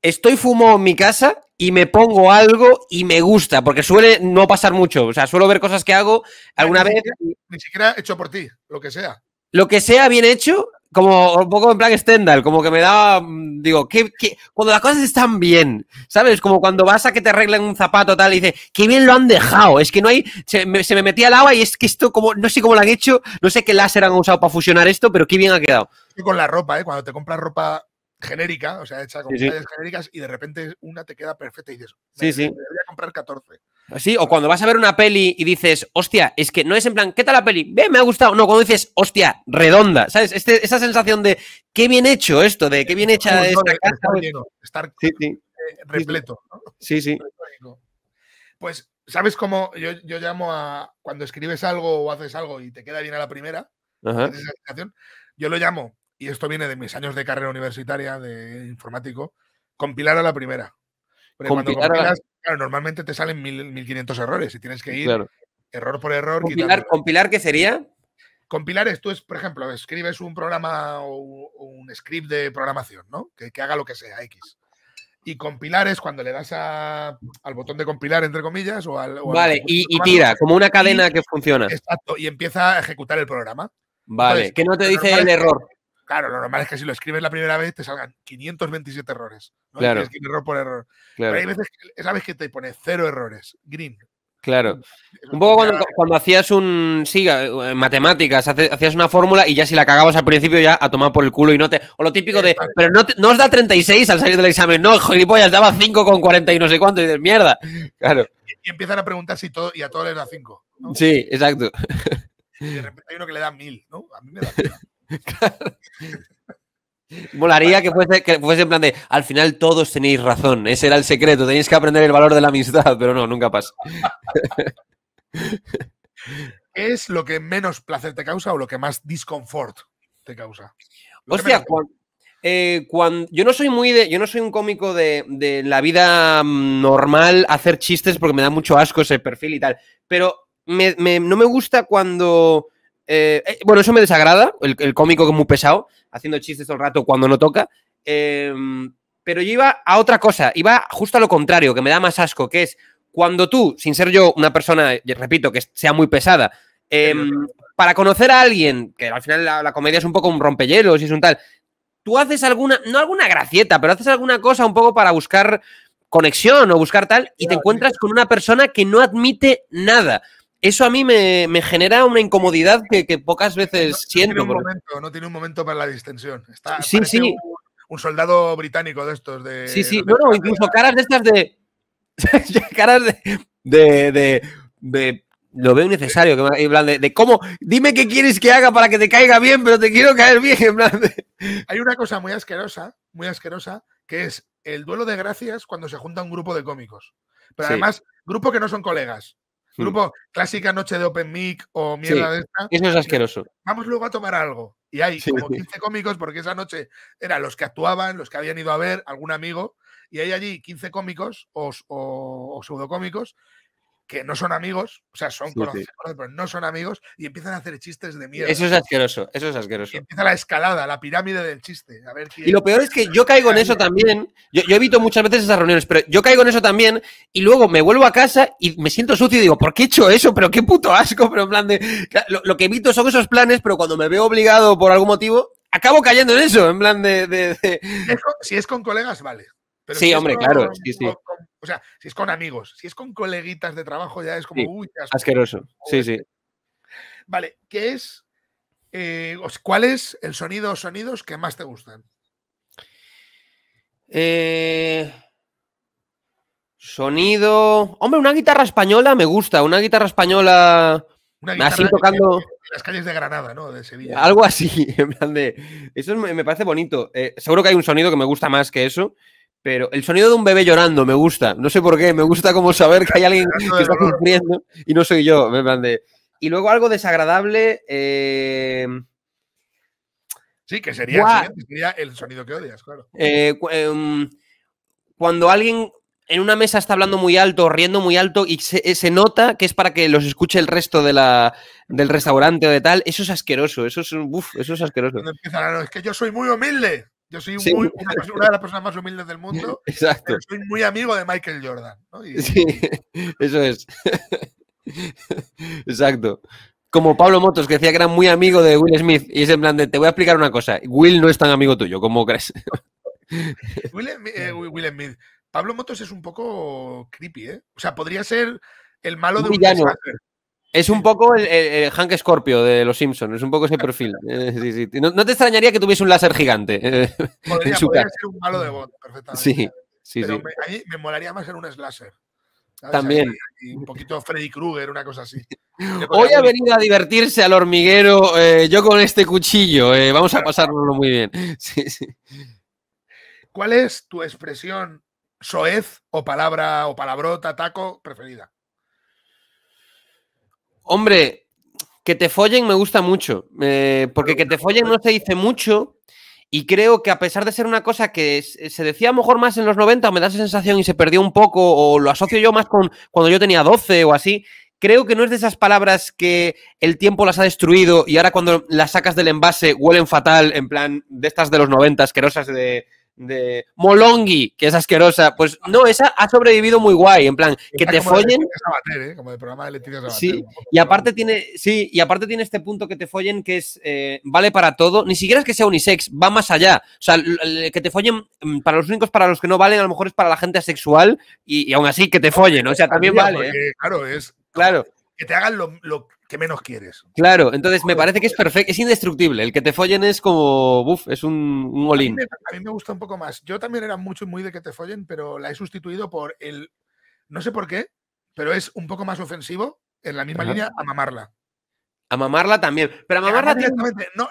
estoy fumo en mi casa y me pongo algo y me gusta, porque suele no pasar mucho. O sea, suelo ver cosas que hago alguna vez. ni siquiera hecho por ti, lo que sea. Lo que sea bien hecho, como un poco en plan Stendhal, como que me da. Mm, digo, que, cuando las cosas están bien, ¿sabes? Como cuando vas a que te arreglen un zapato tal y dices, qué bien lo han dejado. Es que no hay. Se me, metía el agua y es que esto, como no sé cómo lo han hecho, no sé qué láser han usado para fusionar esto, pero qué bien ha quedado. Y con la ropa, ¿eh? Cuando te compras ropa genérica, o sea, hecha con sí, genéricas y de repente una te queda perfecta y dices, sí, sí. debería comprar 14. Ah, o cuando vas a ver una peli y dices, hostia, es que no es en plan, ¿qué tal la peli? ve me ha gustado. No, cuando dices, hostia, redonda, ¿sabes? Este, esa sensación de, qué bien hecho esto, de qué bien hecha Estar, repleto. Sí, sí. Eh, pues, ¿sabes cómo yo, llamo a cuando escribes algo o haces algo y te queda bien a la primera? yo lo llamo y esto viene de mis años de carrera universitaria de informático, compilar a la primera. compilar cuando claro, normalmente te salen 1500 errores y tienes que ir error por error. ¿Compilar, ¿Compilar qué sería? Compilar es tú, es, por ejemplo, escribes un programa o un script de programación, ¿no? Que, haga lo que sea, X. Y compilar es cuando le das al botón de compilar, entre comillas, o al. vale, y, tira, como una cadena que funciona. Exacto, y empieza a ejecutar el programa. Vale, ¿Qué que no te dice el error. Claro, lo normal es que si lo escribes la primera vez te salgan 527 errores. ¿no? Claro. que error por error. Pero hay veces que sabes que te pone cero errores. Green. Claro. Un poco cuando, hacías un. Sí, eh, eh, matemáticas, hacías una fórmula y ya si la cagabas al principio ya a tomar por el culo y no te. O lo típico de. Pero no, os da 36 al salir del examen. No, gilipollas, daba 5 con 40 y no sé cuánto. Y dices, mierda. Claro. Y, empiezan a preguntar si todo. Y a todos les da 5. Sí, exacto. Y de repente hay uno que le da 1000, ¿no? A mí me da Molaría que fuese, que fuese en plan de al final todos tenéis razón, ese era el secreto, tenéis que aprender el valor de la amistad, pero no, nunca pasa. es lo que menos placer te causa o lo que más disconfort te causa? Hostia, cuando, eh, yo no soy muy de, yo no soy un cómico de, la vida mm, normal hacer chistes porque me da mucho asco ese perfil y tal, pero no me gusta cuando eh, eh, bueno, eso me desagrada, el, cómico que es muy pesado, haciendo chistes todo el rato cuando no toca. Em, pero yo iba a otra cosa, iba justo a lo contrario, que me da más asco, que es cuando tú, sin ser yo una persona, repito, que sea muy pesada, em, para conocer a alguien, que al final la, la, comedia es un poco un rompehielos y es un tal, tú haces alguna, no alguna gracieta, pero haces alguna cosa un poco para buscar conexión o buscar tal, y te encuentras con una persona que no admite nada eso a mí me, genera una incomodidad que, pocas veces siento. no tiene un momento para la distensión. Está, sí, Un, soldado británico de estos. De, sí, sí. No, incluso caras de estas de. caras de, de, de lo veo necesario Que en de, cómo, dime qué quieres que haga para que te caiga bien, pero te quiero caer bien. Hay una cosa muy asquerosa, muy asquerosa, que es el duelo de gracias cuando se junta un grupo de cómicos. Pero además, grupo que no son colegas. Mm. Grupo, clásica noche de Open Mic o mierda de esta. Eso es asqueroso. Vamos luego a tomar algo. Y hay como 15 cómicos, porque esa noche eran los que actuaban, los que habían ido a ver, algún amigo, y hay allí 15 cómicos o, o, o pseudocómicos que no son amigos, o sea, son conocidos, pero no son amigos, y empiezan a hacer chistes de mierda. Eso es asqueroso, eso es asqueroso. Y empieza la escalada, la pirámide del chiste. Y lo peor es que yo caigo en eso también, yo, evito muchas veces esas reuniones, pero yo caigo en eso también, y luego me vuelvo a casa y me siento sucio y digo, ¿por qué he hecho eso? Pero qué puto asco, pero en plan de... Lo, que evito son esos planes, pero cuando me veo obligado por algún motivo, acabo cayendo en eso, en plan de... Si, es con, colegas, vale. sí, hombre, claro. O sea, si es con amigos, si es con coleguitas de trabajo, ya es como, muchas uy, asqueroso. sí, este. sí. Vale, ¿qué es? Eh, ¿Cuál es el sonido o sonidos que más te gustan? Eh, sonido. Hombre, una guitarra española me gusta. Una guitarra española. Una guitarra así tocando. las calles de Granada, ¿no? De Sevilla. Algo así, en plan de. Eso me parece bonito. Eh, seguro que hay un sonido que me gusta más que eso. Pero el sonido de un bebé llorando me gusta. No sé por qué. Me gusta como saber que hay alguien que está sufriendo y no soy yo. ¿me Y luego algo desagradable. Em, sí, que sería, el sonido que odias, claro. Eh, em, cuando alguien en una mesa está hablando muy alto, riendo muy alto y eh, se, nota que es para que los escuche el resto de la, del restaurante o de tal, eso es asqueroso, eso es, eso es asqueroso. es que yo soy muy humilde. Yo soy una, de las personas más humildes del mundo. Exacto. Pero soy muy amigo de Michael Jordan. Sí, eso es. Exacto. Como Pablo Motos, que decía que era muy amigo de Will Smith. Y es en plan de, te voy a explicar una cosa. Will no es tan amigo tuyo ¿cómo crees. Eh, Will, Smith. Pablo Motos es un poco creepy, ¿eh? O sea, podría ser el malo de un, un es un eh. poco el, Hank Scorpio de los Simpsons, es un poco ese perfil. Eh, no, te extrañaría que tuviese un láser gigante. Eh, podría, ser un malo de bot, perfectamente. Sí, sí, sí. Me, molaría más ser un slasher. También. un poquito Freddy Krueger, una cosa así. Hoy ha venido a divertirse al hormiguero yo con este cuchillo. vamos a pasárnoslo muy bien. ¿Cuál es tu expresión soez o palabra o palabrota, taco preferida? Hombre, que te follen me gusta mucho, eh, porque que te follen no se dice mucho y creo que a pesar de ser una cosa que eh, se decía a lo mejor más en los 90 o me da esa sensación y se perdió un poco o lo asocio yo más con cuando yo tenía 12 o así, creo que no es de esas palabras que el tiempo las ha destruido y ahora cuando las sacas del envase huelen fatal, en plan de estas de los 90 asquerosas de, de Molongi, que es asquerosa. Pues no, esa ha sobrevivido muy guay, en plan, que te follen. ¿eh? Como programa de Sí, y aparte tiene, sí, y aparte tiene este punto que te follen que es eh, vale para todo. Ni siquiera es que sea unisex, va más allá. O sea, que te follen mm, para los únicos para los que no valen, a lo mejor es para la gente asexual, y, aún así que te follen, o sea, también vale. ¿eh? Claro, es. Claro. Que te hagan lo que menos quieres? Claro, entonces me parece que es perfecto, es indestructible. El que te follen es como, buf, es un, un olín. A mí, me, gusta un poco más. Yo también era mucho muy de que te follen, pero la he sustituido por el, no sé por qué, pero es un poco más ofensivo, en la misma línea, a mamarla. A mamarla también. Pero a mamarla.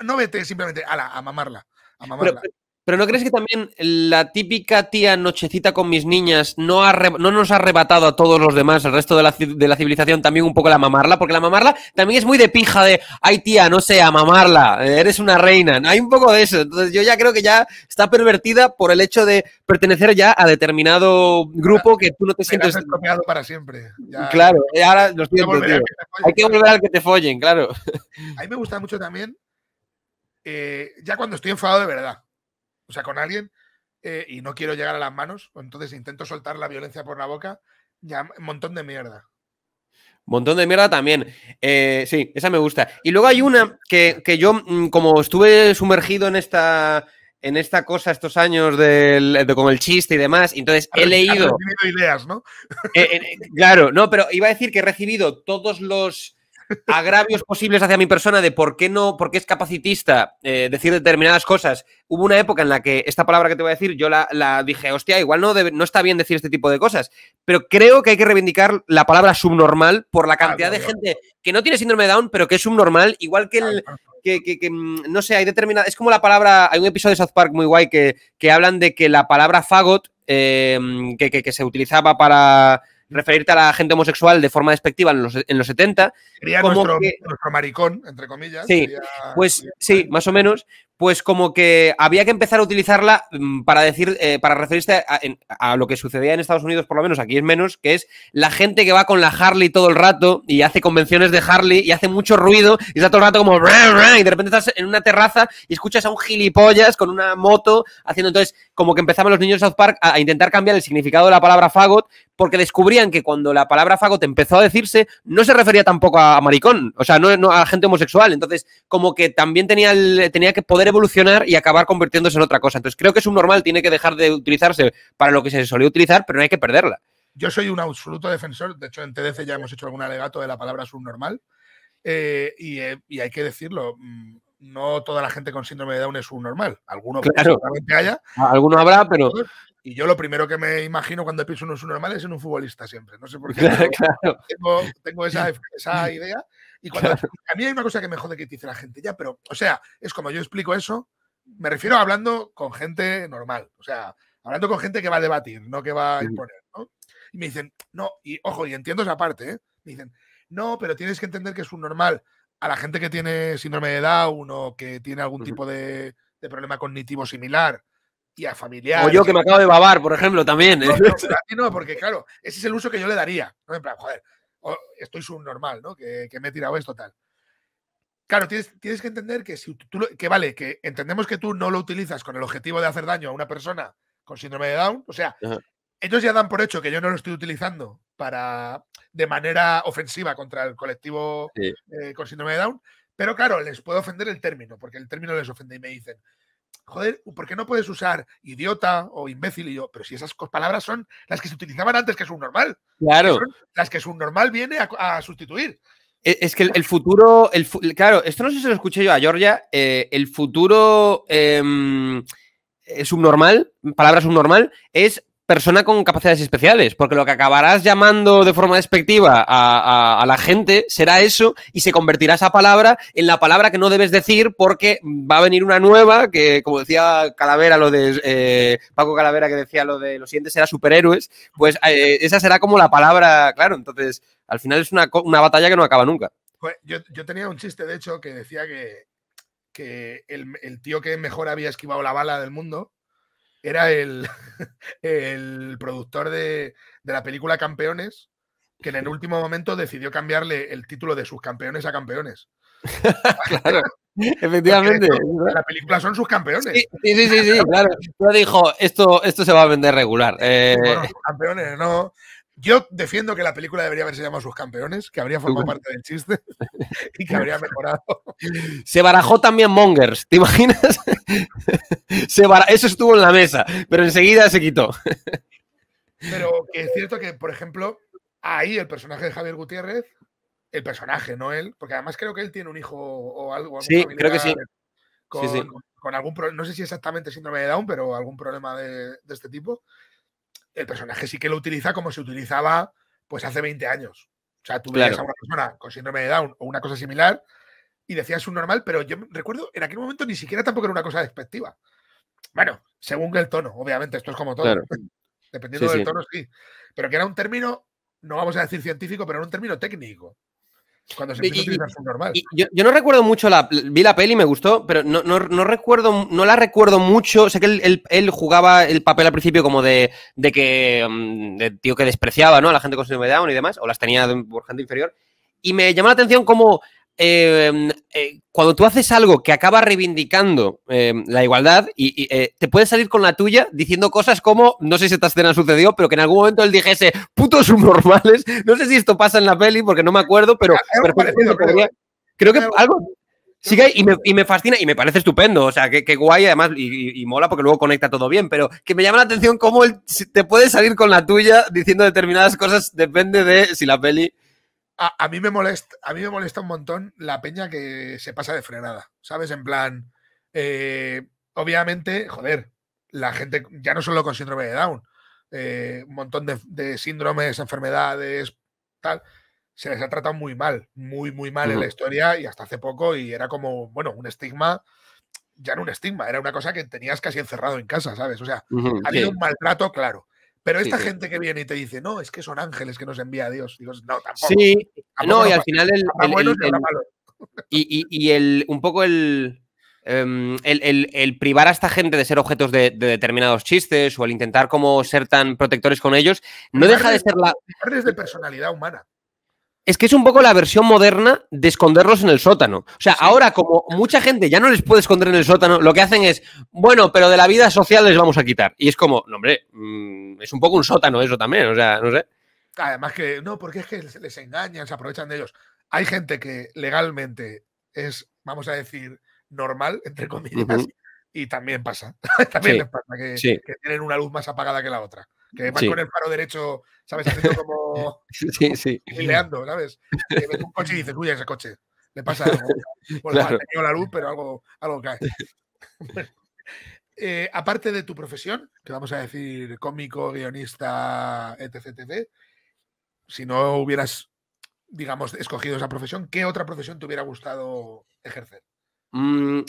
no, vete simplemente, ala, a mamarla. A mamarla. Pero ¿no crees que también la típica tía nochecita con mis niñas no, ha no nos ha arrebatado a todos los demás, el resto de la, civilización, también un poco la mamarla? Porque la mamarla también es muy de pija de, ay tía, no sé, a mamarla, eres una reina. Hay un poco de eso. Entonces yo ya creo que ya está pervertida por el hecho de pertenecer ya a determinado grupo que tú no te, sientes... Has para siempre. Claro, ahora lo siento, tío. que hay que volver que te follen, claro. A mí me gusta mucho también, eh, ya cuando estoy enfadado de verdad o sea, con alguien, eh, y no quiero llegar a las manos, entonces intento soltar la violencia por la boca, ya un montón de mierda. Montón de mierda también. Eh, sí, esa me gusta. Y luego hay una que, yo, mm, como estuve sumergido en esta, en esta cosa estos años del, con el chiste y demás, entonces he leído. He ideas, ¿no? Eh, claro, no, pero iba a decir que he recibido todos los agravios posibles hacia mi persona de por qué no, por qué es capacitista eh, decir determinadas cosas. Hubo una época en la que esta palabra que te voy a decir, yo la, dije, hostia, igual no, no está bien decir este tipo de cosas, pero creo que hay que reivindicar la palabra subnormal por la ah, cantidad de gente que no tiene síndrome de Down, pero que es subnormal, igual que el... Que, mm, no sé, hay determinadas... Es como la palabra. Hay un episodio de South Park muy guay que, que hablan de que la palabra fagot eh, mm, que, que se utilizaba para referirte a la gente homosexual de forma despectiva en los, en los 70. como nuestro, maricón, entre comillas. Sí, pues sí, más o menos. Pues como que había que empezar a utilizarla mm, para decir, eh, para referirse a, lo que sucedía en Estados Unidos, por lo menos, aquí es menos, que es la gente que va con la Harley todo el rato y hace convenciones de Harley y hace mucho ruido y está todo el rato como y de repente estás en una terraza y escuchas a un gilipollas con una moto haciendo entonces como que empezaban los niños de South Park a intentar cambiar el significado de la palabra fagot porque descubrían que cuando la palabra fagote empezó a decirse, no se refería tampoco a maricón, o sea, no, no a gente homosexual. Entonces, como que también tenía, tenía que poder evolucionar y acabar convirtiéndose en otra cosa. Entonces, creo que es un normal, tiene que dejar de utilizarse para lo que se solía utilizar, pero no hay que perderla. Yo soy un absoluto defensor, de hecho, en TDC ya hemos hecho algún alegato de la palabra subnormal. Eh, y, eh, y, hay que decirlo, mm, no toda la gente con síndrome de Down es un normal. Alguno claro. haya. Ah, alguno habrá, pero. Y yo lo primero que me imagino cuando pienso en un subnormal es en un futbolista siempre. No sé por qué. Tengo, esa, idea. Y cuando, a mí hay una cosa que me jode que dice la gente ya, pero, o sea, es como yo explico eso, me refiero a hablando con gente normal. O sea, hablando con gente que va a debatir, no que va a imponer. Y me dicen, no, y ojo, y entiendo esa parte. ¿eh? Me dicen, no, pero tienes que entender que es un normal a la gente que tiene síndrome de Down o que tiene algún tipo de, de problema cognitivo similar y a O yo que me acabo de babar, por ejemplo, también. ¿eh? No, porque claro, ese es el uso que yo le daría. ¿no? En plan, joder, estoy subnormal, ¿no? Que, me he tirado esto tal. Claro, tienes, tienes que entender que si tú, que vale, que entendemos que tú no lo utilizas con el objetivo de hacer daño a una persona con síndrome de Down, o sea, ellos ya dan por hecho que yo no lo estoy utilizando para de manera ofensiva contra el colectivo eh, con síndrome de Down, pero claro, les puedo ofender el término, porque el término les ofende y me dicen, joder, ¿por qué no puedes usar idiota o imbécil? Y yo, pero si esas palabras son las que se utilizaban antes que es un normal. Claro. las que es un normal viene a, sustituir. E, es que el, futuro, el, claro, esto no sé si lo escuché yo a Georgia, eh, el futuro em, eh, subnormal, palabra subnormal, es persona con capacidades especiales, porque lo que acabarás llamando de forma despectiva a, la gente será eso y se convertirá esa palabra en la palabra que no debes decir porque va a venir una nueva que, como decía Calavera, lo de eh, Paco Calavera que decía lo de los siguientes será superhéroes, pues eh, esa será como la palabra, claro, entonces al final es una, una batalla que no acaba nunca. Pues, yo, yo, tenía un chiste, de hecho, que decía que, que el tío que mejor había esquivado la bala del mundo era el, productor de, la película Campeones, que en el último momento decidió cambiarle el título de sus campeones a campeones. claro. Efectivamente. la película son sus campeones. Sí, sí, sí, sí claro. dijo, esto, esto se va a vender regular. Eh... campeones, no. Yo defiendo que la película debería haberse llamado Sus Campeones, que habría formado parte del chiste y que habría mejorado. Se barajó también Mongers, ¿te imaginas? Se Eso estuvo en la mesa, pero enseguida se quitó. Pero es cierto que, por ejemplo, ahí el personaje de Javier Gutiérrez, el personaje, no él, porque además creo que él tiene un hijo o algo. Sí, creo que sí. Con, algún problema, algún, no sé si exactamente síndrome de Down, pero algún problema de este tipo el personaje sí que lo utiliza como se utilizaba pues hace 20 años. O sea, tú a una persona con síndrome de Down o una cosa similar y decías un normal, pero yo recuerdo en aquel momento ni siquiera tampoco era una cosa despectiva. Bueno, según el tono, obviamente, esto es como todo. Dependiendo del tono, sí. Pero que era un término, no vamos a decir científico, pero era un término técnico. Cuando se yo, no recuerdo mucho la. Vi la peli, me gustó, pero no, no, recuerdo, no la recuerdo mucho. Sé que él, él, jugaba el papel al principio como de, de que. Mm, de tío que despreciaba, ¿no? A la gente con su de y demás, o las tenía por gente inferior. Y me llamó la atención como Em, eh, cuando tú haces algo que acaba reivindicando em, la igualdad y, eh, te puedes salir con la tuya diciendo cosas como, no sé si esta escena sucedió, pero que en algún momento él dijese, putos subnormales, no sé si esto pasa en la peli porque no me acuerdo, pero, creo que algo... sigue y me, y me fascina y me parece estupendo, o sea, que, guay además y, y, mola porque luego conecta todo bien, pero que me llama la atención cómo él te puedes salir con la tuya diciendo determinadas cosas, depende de si la peli a, mí me molesta, a mí me molesta un montón la peña que se pasa de frenada, ¿sabes? En plan, eh, obviamente, joder, la gente, ya no solo con síndrome de Down, eh, un montón de, síndromes, enfermedades, tal, se les ha tratado muy mal, muy, muy mal en la historia y hasta hace poco y era como, bueno, un estigma, ya no un estigma, era una cosa que tenías casi encerrado en casa, ¿sabes? O sea, había ha habido un maltrato claro. Pero esta gente que viene y te dice, no, es que son ángeles que nos envía a Dios. Digo, no, tampoco. Sí, no, y al final el. y, y, el, un poco em, el, el, privar a esta gente de ser objetos de, determinados chistes o el intentar como ser tan protectores con ellos, no deja de ser la. de personalidad humana. Es que es un poco la versión moderna de esconderlos en el sótano. O sea, ahora como mucha gente ya no les puede esconder en el sótano, lo que hacen es, bueno, pero de la vida social les vamos a quitar. Y es como, no, hombre, mm, es un poco un sótano eso también, o sea, no sé. Además que, no, porque es que les engañan, se aprovechan de ellos. Hay gente que legalmente es, vamos a decir, normal, entre comillas, y también pasa. también les pasa que tienen una luz más apagada que la otra que va con el paro derecho, ¿sabes? Haciendo como. sí, sí. ¿sabes? Que ves un coche y dices, uy, ese coche, le pasa algo. Bueno, ha tenido la luz, pero algo, algo cae. Eh, aparte de tu profesión, que vamos a decir cómico, guionista, etc., si no hubieras, digamos, escogido esa profesión, ¿qué otra profesión te hubiera gustado ejercer? Mm,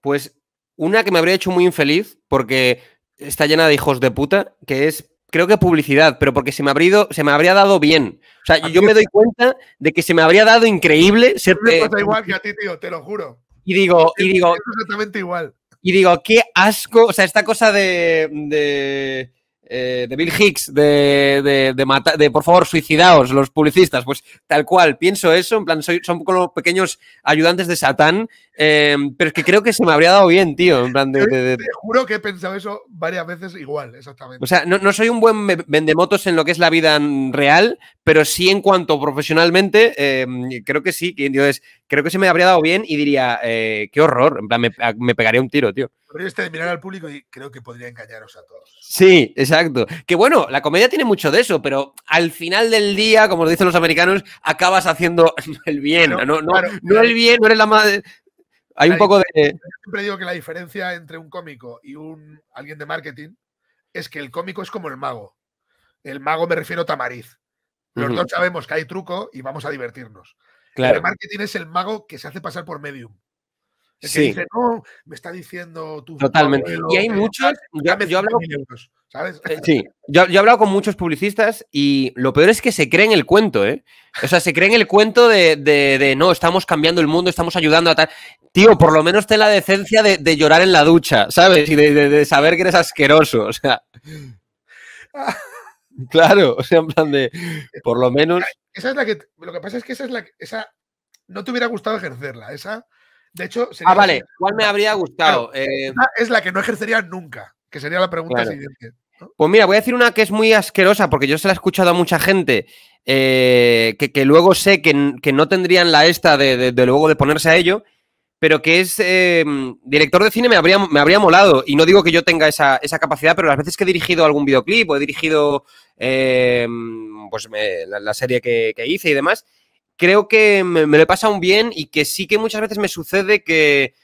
pues una que me habría hecho muy infeliz porque está llena de hijos de puta, que es creo que publicidad, pero porque se me, habría dado bien. O sea, yo me doy cuenta de que se me habría dado increíble ser. Eh, igual que a ti, tío, te lo juro. Y digo, y digo. Exactamente igual. Y digo, qué asco. O sea, esta cosa de eh, de Bill Hicks, de, de, por favor suicidaos los publicistas, pues tal cual, pienso eso, en plan, son como pequeños ayudantes de Satán, eh, pero es que creo que se me habría dado bien, tío, Te juro que he pensado eso varias veces igual, exactamente. O sea, no, soy un buen vendemotos en lo que es la vida real, pero sí en cuanto profesionalmente, eh, creo que sí, que es creo que se me habría dado bien y diría, eh, qué horror, ah, me, pegaría un tiro, tío. Pero este de mirar al público y creo que podría engañaros a todos. Sí, exacto. Que bueno, la comedia tiene mucho de eso, pero al final del día, como dicen los americanos, acabas haciendo el bien, no, el bien, no eres la madre... Hay un poco de... siempre digo que la diferencia entre un cómico y un alguien de marketing es que el cómico es como el mago. El mago me refiero a Tamariz. Los dos sabemos que hay truco y vamos a divertirnos. Claro. El marketing es el mago que se hace pasar por medium. El que dice, no, me está diciendo tu. Totalmente. y hay muchos. Yo, ¿sabes? Eh, yo, he hablado con muchos publicistas y lo peor es que se creen el cuento, ¿eh? O sea, se creen el cuento de, no, estamos cambiando el mundo, estamos ayudando a tal. Tío, por lo menos ten la decencia de, de llorar en la ducha, ¿sabes? Y de, saber que eres asqueroso, o sea. Claro, o sea, en plan de, por lo menos... Esa es la que, lo que pasa es que esa es la esa, no te hubiera gustado ejercerla, esa, de hecho... Sería ah, vale, ¿cuál me habría gustado? Eh, es la que no ejercería nunca, que sería la pregunta siguiente. Pues mira, voy a decir una que es muy asquerosa, porque yo se la he escuchado a mucha gente, eh, que, luego sé que, no tendrían la esta de, luego de ponerse a ello, pero que es em, director de cine me habría, me habría molado. Y no digo que yo tenga esa, esa, capacidad, pero las veces que he dirigido algún videoclip o he dirigido eh, pues la, serie que, hice y demás, creo que me, lo he pasado bien y que sí que muchas veces me sucede que,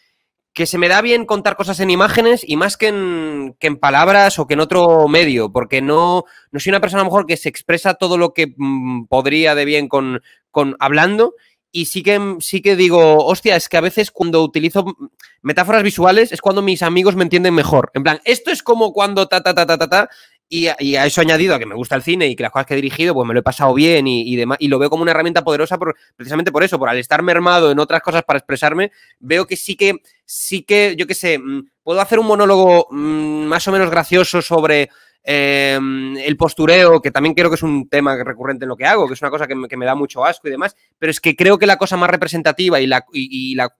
se me da bien contar cosas en imágenes y más que en, que en palabras o que en otro medio, porque no, no soy una persona a lo mejor que se expresa todo lo que mm, podría de bien con, con hablando y sí que, sí que digo, hostia, es que a veces cuando utilizo metáforas visuales es cuando mis amigos me entienden mejor. En plan, esto es como cuando ta, ta, ta, ta, ta, ta, y a, eso añadido a que me gusta el cine y que las cosas que he dirigido, pues me lo he pasado bien y, demás. Y lo veo como una herramienta poderosa por, precisamente por eso, por al estar mermado en otras cosas para expresarme, veo que sí que, sí que, yo qué sé, mm, puedo hacer un monólogo mm, más o menos gracioso sobre Em, el postureo, que también creo que es un tema recurrente en lo que hago, que es una cosa que me, da mucho asco y demás, pero es que creo que la cosa más representativa y la,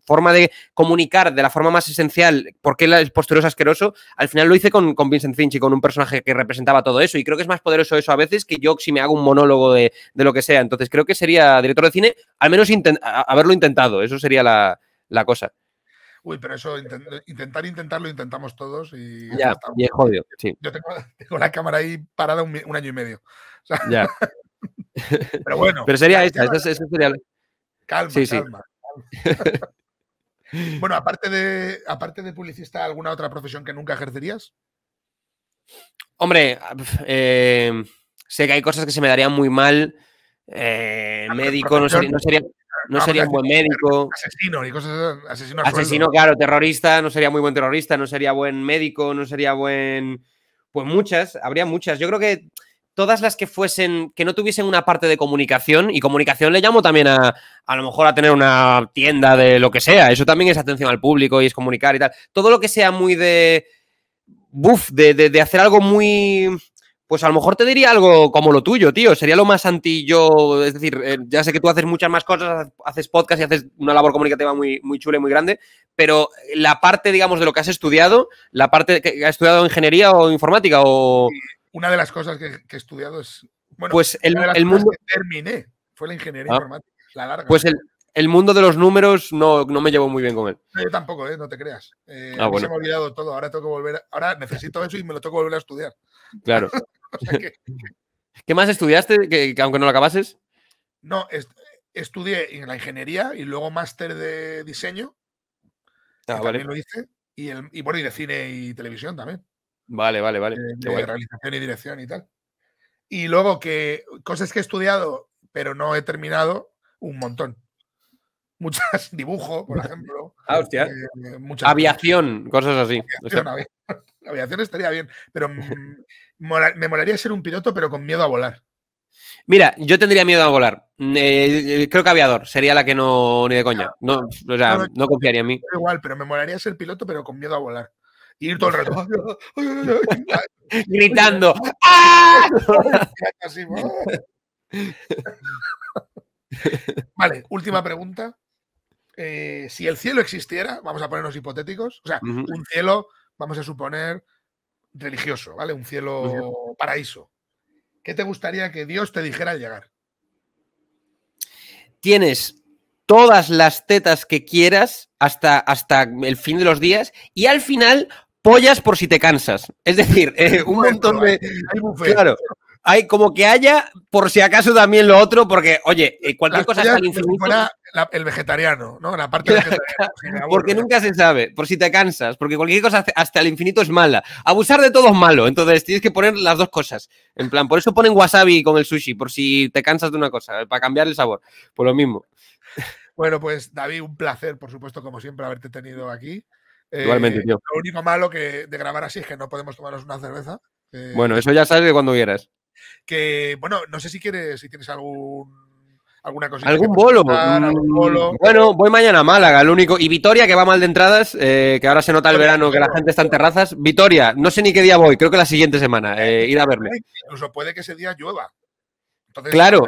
forma de comunicar de la forma más esencial por qué el postureo es asqueroso, al final lo hice con, Vincent Finch y con un personaje que representaba todo eso, y creo que es más poderoso eso a veces que yo si me hago un monólogo de, lo que sea, entonces creo que sería director de cine, al menos haberlo intentado, eso sería la, la cosa. Uy, pero eso, intentar intentarlo, intentamos todos. Y ya, es jodido. Sí. Yo tengo, la cámara ahí parada un, año y medio. ya. pero bueno. Pero sería esta, eso, sería... Calma, calma. bueno, aparte de, aparte de publicista, ¿alguna otra profesión que nunca ejercerías? Hombre, eh, sé que hay cosas que se me darían muy mal. Eh, ah, médico, no sería, no, ah, sería un buen médico. Asesino y cosas asesino. Asesino, claro, terrorista, no sería muy buen terrorista, no sería buen médico, no sería buen. Pues muchas, habría muchas. Yo creo que todas las que fuesen, que no tuviesen una parte de comunicación, y comunicación le llamo también a, a lo mejor a tener una tienda de lo que sea, eso también es atención al público y es comunicar y tal. Todo lo que sea muy de, buf, de, de hacer algo muy pues a lo mejor te diría algo como lo tuyo, tío. Sería lo más anti yo. Es decir, eh, ya sé que tú haces muchas más cosas, haces podcast y haces una labor comunicativa muy, muy chula y muy grande, pero la parte, digamos, de lo que has estudiado, la parte que has estudiado ingeniería o informática o. Una de las cosas que, he estudiado es. Bueno, pues el, mundo. Que terminé fue la ingeniería ah. informática, la larga. Pues el, mundo de los números no, me llevo muy bien con él. yo tampoco, eh, no te creas. Eh, ah, se me ha olvidado todo. Ahora tengo que volver. Ahora necesito eso y me lo tengo que volver a estudiar. Claro. ¿Qué más estudiaste, que, aunque no lo acabases? No, estudié en la ingeniería y luego máster de diseño. Ah, también lo hice. Y, bueno, y de cine y televisión también. Vale, vale, vale. De, realización y dirección y tal. Y luego que cosas que he estudiado, pero no he terminado, un montón. Muchas, dibujo, por ejemplo. Ah, hostia. Eh, aviación, cosas, así. aviación, estaría bien, pero mm, me molaría ser un piloto, pero con miedo a volar. Mira, yo tendría miedo a volar. Eh, eh, creo que aviador sería la que no, ni de coña. No, o sea, no, confiaría en mí. Igual, pero me molaría ser piloto, pero con miedo a volar. Y ir todo el rato. Gritando. vale, última pregunta. Eh, si el cielo existiera, vamos a ponernos hipotéticos, o sea, un cielo, vamos a suponer religioso, ¿vale? Un cielo paraíso. ¿Qué te gustaría que Dios te dijera al llegar? Tienes todas las tetas que quieras hasta, hasta el fin de los días y al final pollas por si te cansas. Es decir, eh, un montón de... Claro, hay como que haya, por si acaso también lo otro, porque, oye, eh, cualquier cosa hasta el infinito. el vegetariano, ¿no? La parte vegetariana. porque nunca se sabe, por si te cansas, porque cualquier cosa hasta el infinito es mala. Abusar de todo es malo, entonces tienes que poner las dos cosas. En plan, por eso ponen wasabi con el sushi, por si te cansas de una cosa, eh, para cambiar el sabor. Por lo mismo. Bueno, pues David, un placer, por supuesto, como siempre, haberte tenido aquí. Eh, Igualmente, Lo único malo que de grabar así es que no podemos tomarnos una cerveza. bueno, eso ya sabes de cuando quieras. Que, bueno, no sé si quieres, si tienes algún alguna cosa mm, ¿Algún bolo? Bueno, voy mañana a Málaga, lo único. Y Vitoria, que va mal de entradas, eh, que ahora se nota el verano, que la gente está en terrazas. Vitoria, no sé ni qué día voy, creo que la siguiente semana, eh, ir a verme. Incluso puede que ese día llueva. claro,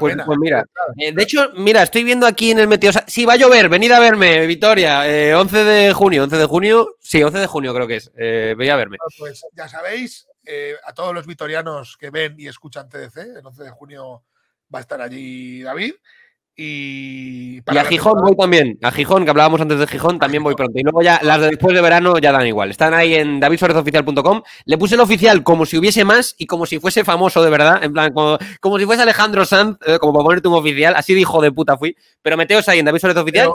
pues, pues, mira, eh, de hecho, mira, estoy viendo aquí en el meteo. si va a llover, venid a verme, Vitoria, 11 eh, de junio, 11 de junio, sí, 11 de junio creo que es, venid a verme. Pues ya sabéis, eh, a todos los vitorianos que ven y escuchan TDC. El 11 de junio va a estar allí David. Y, a Gijón voy también. A Gijón, que hablábamos antes de Gijón, también voy pronto. Y luego ya las de después de verano ya dan igual. Están ahí en davidsuarezoficial.com. Le puse el oficial como si hubiese más y como si fuese famoso de verdad. En plan, como, si fuese Alejandro Sanz, eh, como para ponerte un oficial. Así de hijo de puta fui. Pero meteos ahí en David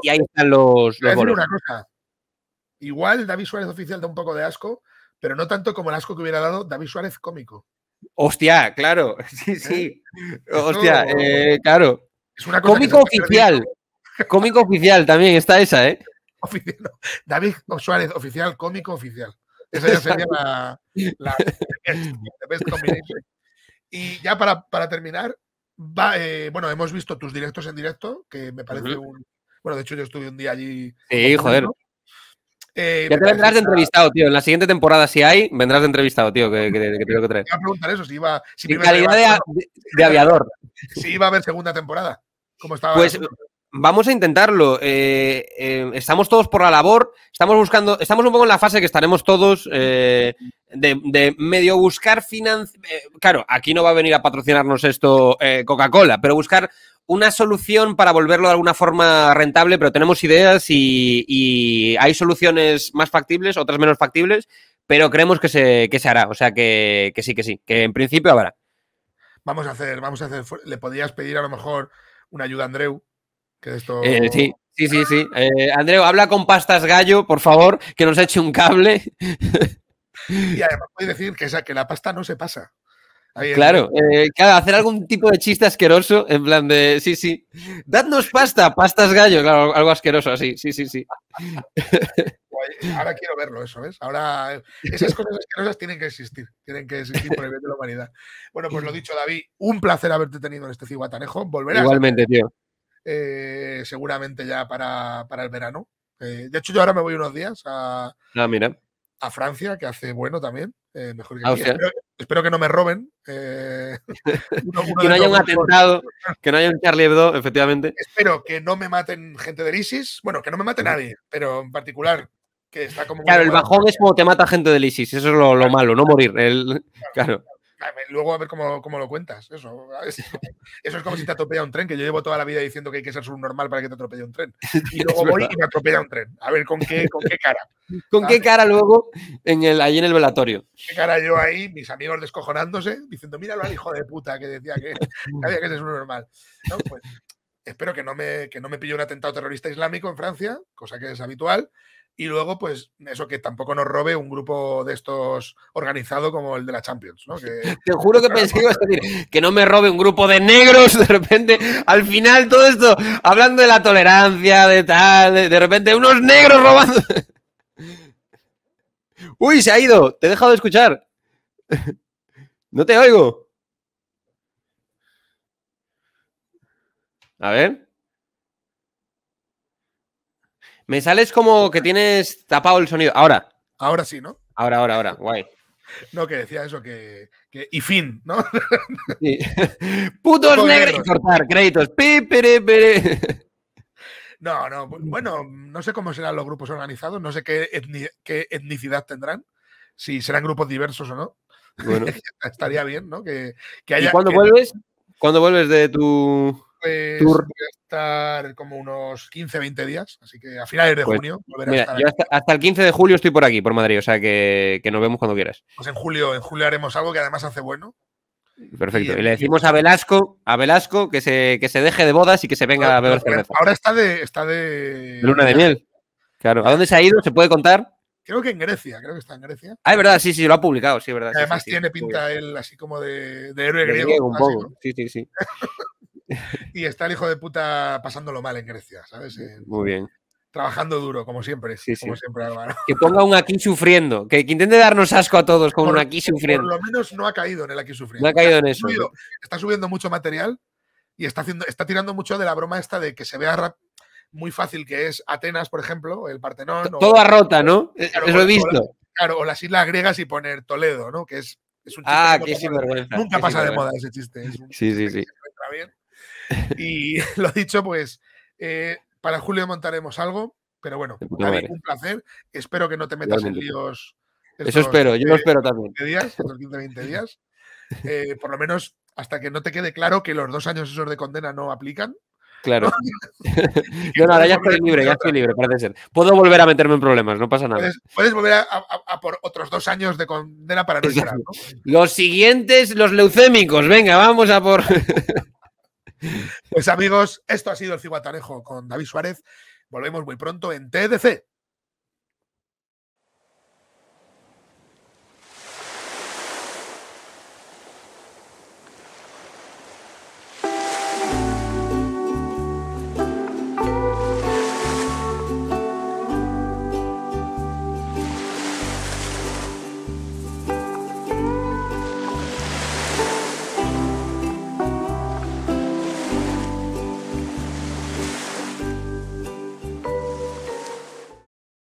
y ahí están los, los cosa. Igual David Suárez Oficial da un poco de asco pero no tanto como el asco que hubiera dado David Suárez cómico. Hostia, claro, sí, ¿Eh? sí. Hostia, eh, claro. Es una cómico oficial. Cómico oficial también está esa, ¿eh? Oficial, David Suárez, oficial, cómico oficial. Esa ya sería la, Y ya para, terminar, eh, bueno, hemos visto tus directos en directo, que me parece un. Bueno, de hecho, yo estuve un día allí. Sí, joder. Eh, ya te vendrás de entrevistado, tío. En la siguiente temporada, si hay, vendrás de entrevistado, tío, que, que, que tengo que Te a preguntar eso, si iba... en calidad de, aviador. Si iba a haber segunda temporada. ¿Cómo estaba? Pues vamos a intentarlo. Eh, eh, estamos todos por la labor. Estamos buscando... Estamos un poco en la fase que estaremos todos de, de, medio buscar financiación. claro, aquí no va a venir a patrocinarnos esto Coca-Cola, pero buscar una solución para volverlo de alguna forma rentable, pero tenemos ideas y, hay soluciones más factibles, otras menos factibles, pero creemos que se, hará. O sea que, sí, que sí, que en principio habrá. Vamos a hacer, vamos a hacer, le podrías pedir a lo mejor una ayuda a Andreu, que esto... Eh, sí. Sí, sí, sí. Eh, Andreu, habla con Pastas Gallo, por favor, que nos eche un cable. Y además voy decir que, que la pasta no se pasa. Eh, claro, hacer algún tipo de chiste asqueroso, en plan de, sí, sí, dadnos pasta, pastas gallo, algo asqueroso así, sí, sí, sí. Ahora quiero verlo eso, ¿ves? Ahora esas cosas asquerosas tienen que existir, tienen que existir por el bien de la humanidad. Bueno, pues lo dicho, David, un placer haberte tenido en este ciguatanejo, Igualmente, ¿eh? tío. Eh, seguramente ya para, el verano. de hecho, yo ahora me voy unos días a... Ah, mira a Francia, que hace bueno también. Eh, mejor que ah, Espero, que no me roben. Eh, que no haya un atentado, que no haya un Charlie Hebdo, efectivamente. Espero que no me maten gente del ISIS. Bueno, que no me mate nadie, pero en particular que está como. Claro, el bajón es como te mata gente del ISIS. Eso es lo, malo, no morir. El, claro. Luego a ver cómo, lo cuentas. Eso, es como si te atropella un tren, que yo llevo toda la vida diciendo que hay que ser subnormal para que te atropelle un tren. Y luego voy y me atropella un tren. A ver con qué, qué cara. ¿Con qué cara luego en el, ahí en el velatorio? ¿Qué cara yo ahí, mis amigos descojonándose, diciendo, míralo al hijo de puta que decía que, había que ser subnormal? Pues, Espero que no me, que no me pille un atentado terrorista islámico en Francia, cosa que es habitual. Y luego, pues, eso que tampoco nos robe un grupo de estos organizado como el de la Champions, Te juro que pensé que ibas a decir que no me robe un grupo de negros, de repente, al final todo esto, hablando de la tolerancia, de tal, de repente unos negros robando. Uy, se ha ido, te he dejado de escuchar. No te oigo. A ver. Me sales como que tienes tapado el sonido. Ahora. Ahora sí, ¿no? Ahora, ahora, ahora. Guay. No, que decía eso, que. y fin, ¿no? Sí. Putos negros. Cortar créditos. No, no. Bueno, no sé cómo serán los grupos organizados, no sé qué, etnicidad tendrán, si serán grupos diversos o no. Bueno. Estaría bien, ¿no? Que, haya, ¿Y cuándo vuelves? ¿Cuándo vuelves de tu.? estar como unos 15, 20 días, así que a finales de pues, junio. hasta, el 15 de julio estoy por aquí, por Madrid, o sea que, nos vemos cuando quieras. Pues en julio, en julio haremos algo que además hace bueno. Perfecto. Y, le decimos a Velasco, a Velasco que se, que se deje de bodas y que se venga a beber cerveza. Ahora está de, de. Luna de miel. Claro. ¿A dónde se ha ido? ¿Se puede contar? Creo que en Grecia, creo que está en Grecia. Ah, es verdad, sí, sí, lo ha publicado, sí, verdad. Además tiene pinta él así como de, héroe griego. Sí, sí, sí. y está el hijo de puta pasándolo mal en Grecia, ¿sabes? Muy bien. Trabajando duro, como siempre. Sí, Que ponga un aquí sufriendo. Que, intente darnos asco a todos con un aquí sufriendo. Por lo menos no ha caído en el aquí sufriendo. No ha caído en eso. está subiendo mucho material y está, haciendo, está tirando mucho de la broma esta de que se vea muy fácil, que es Atenas, por ejemplo, el Partenón. Toda rota, ¿no? Eh, eso he visto. claro, o las islas griegas y poner Toledo, ¿no? Que es, un chiste. Ah, que qué Nunca pasa de moda ese chiste. sí, sí, sí. Está bien. Y lo dicho, pues eh, para julio montaremos algo, pero bueno, un placer. Espero que no te metas en líos. Eso espero, yo lo espero también. días, días. Eh, por lo menos hasta que no te quede claro que los dos años esos de condena no aplican. Claro. no, no, ahora ya estoy libre, ya estoy libre, parece ser. Puedo volver a meterme en problemas, no pasa nada. Puedes, volver a, por otros dos años de condena para no, ¿no? Los siguientes, los leucémicos, venga, vamos a por pues amigos, esto ha sido el Ciguatarejo con David Suárez. Volvemos muy pronto en TDC.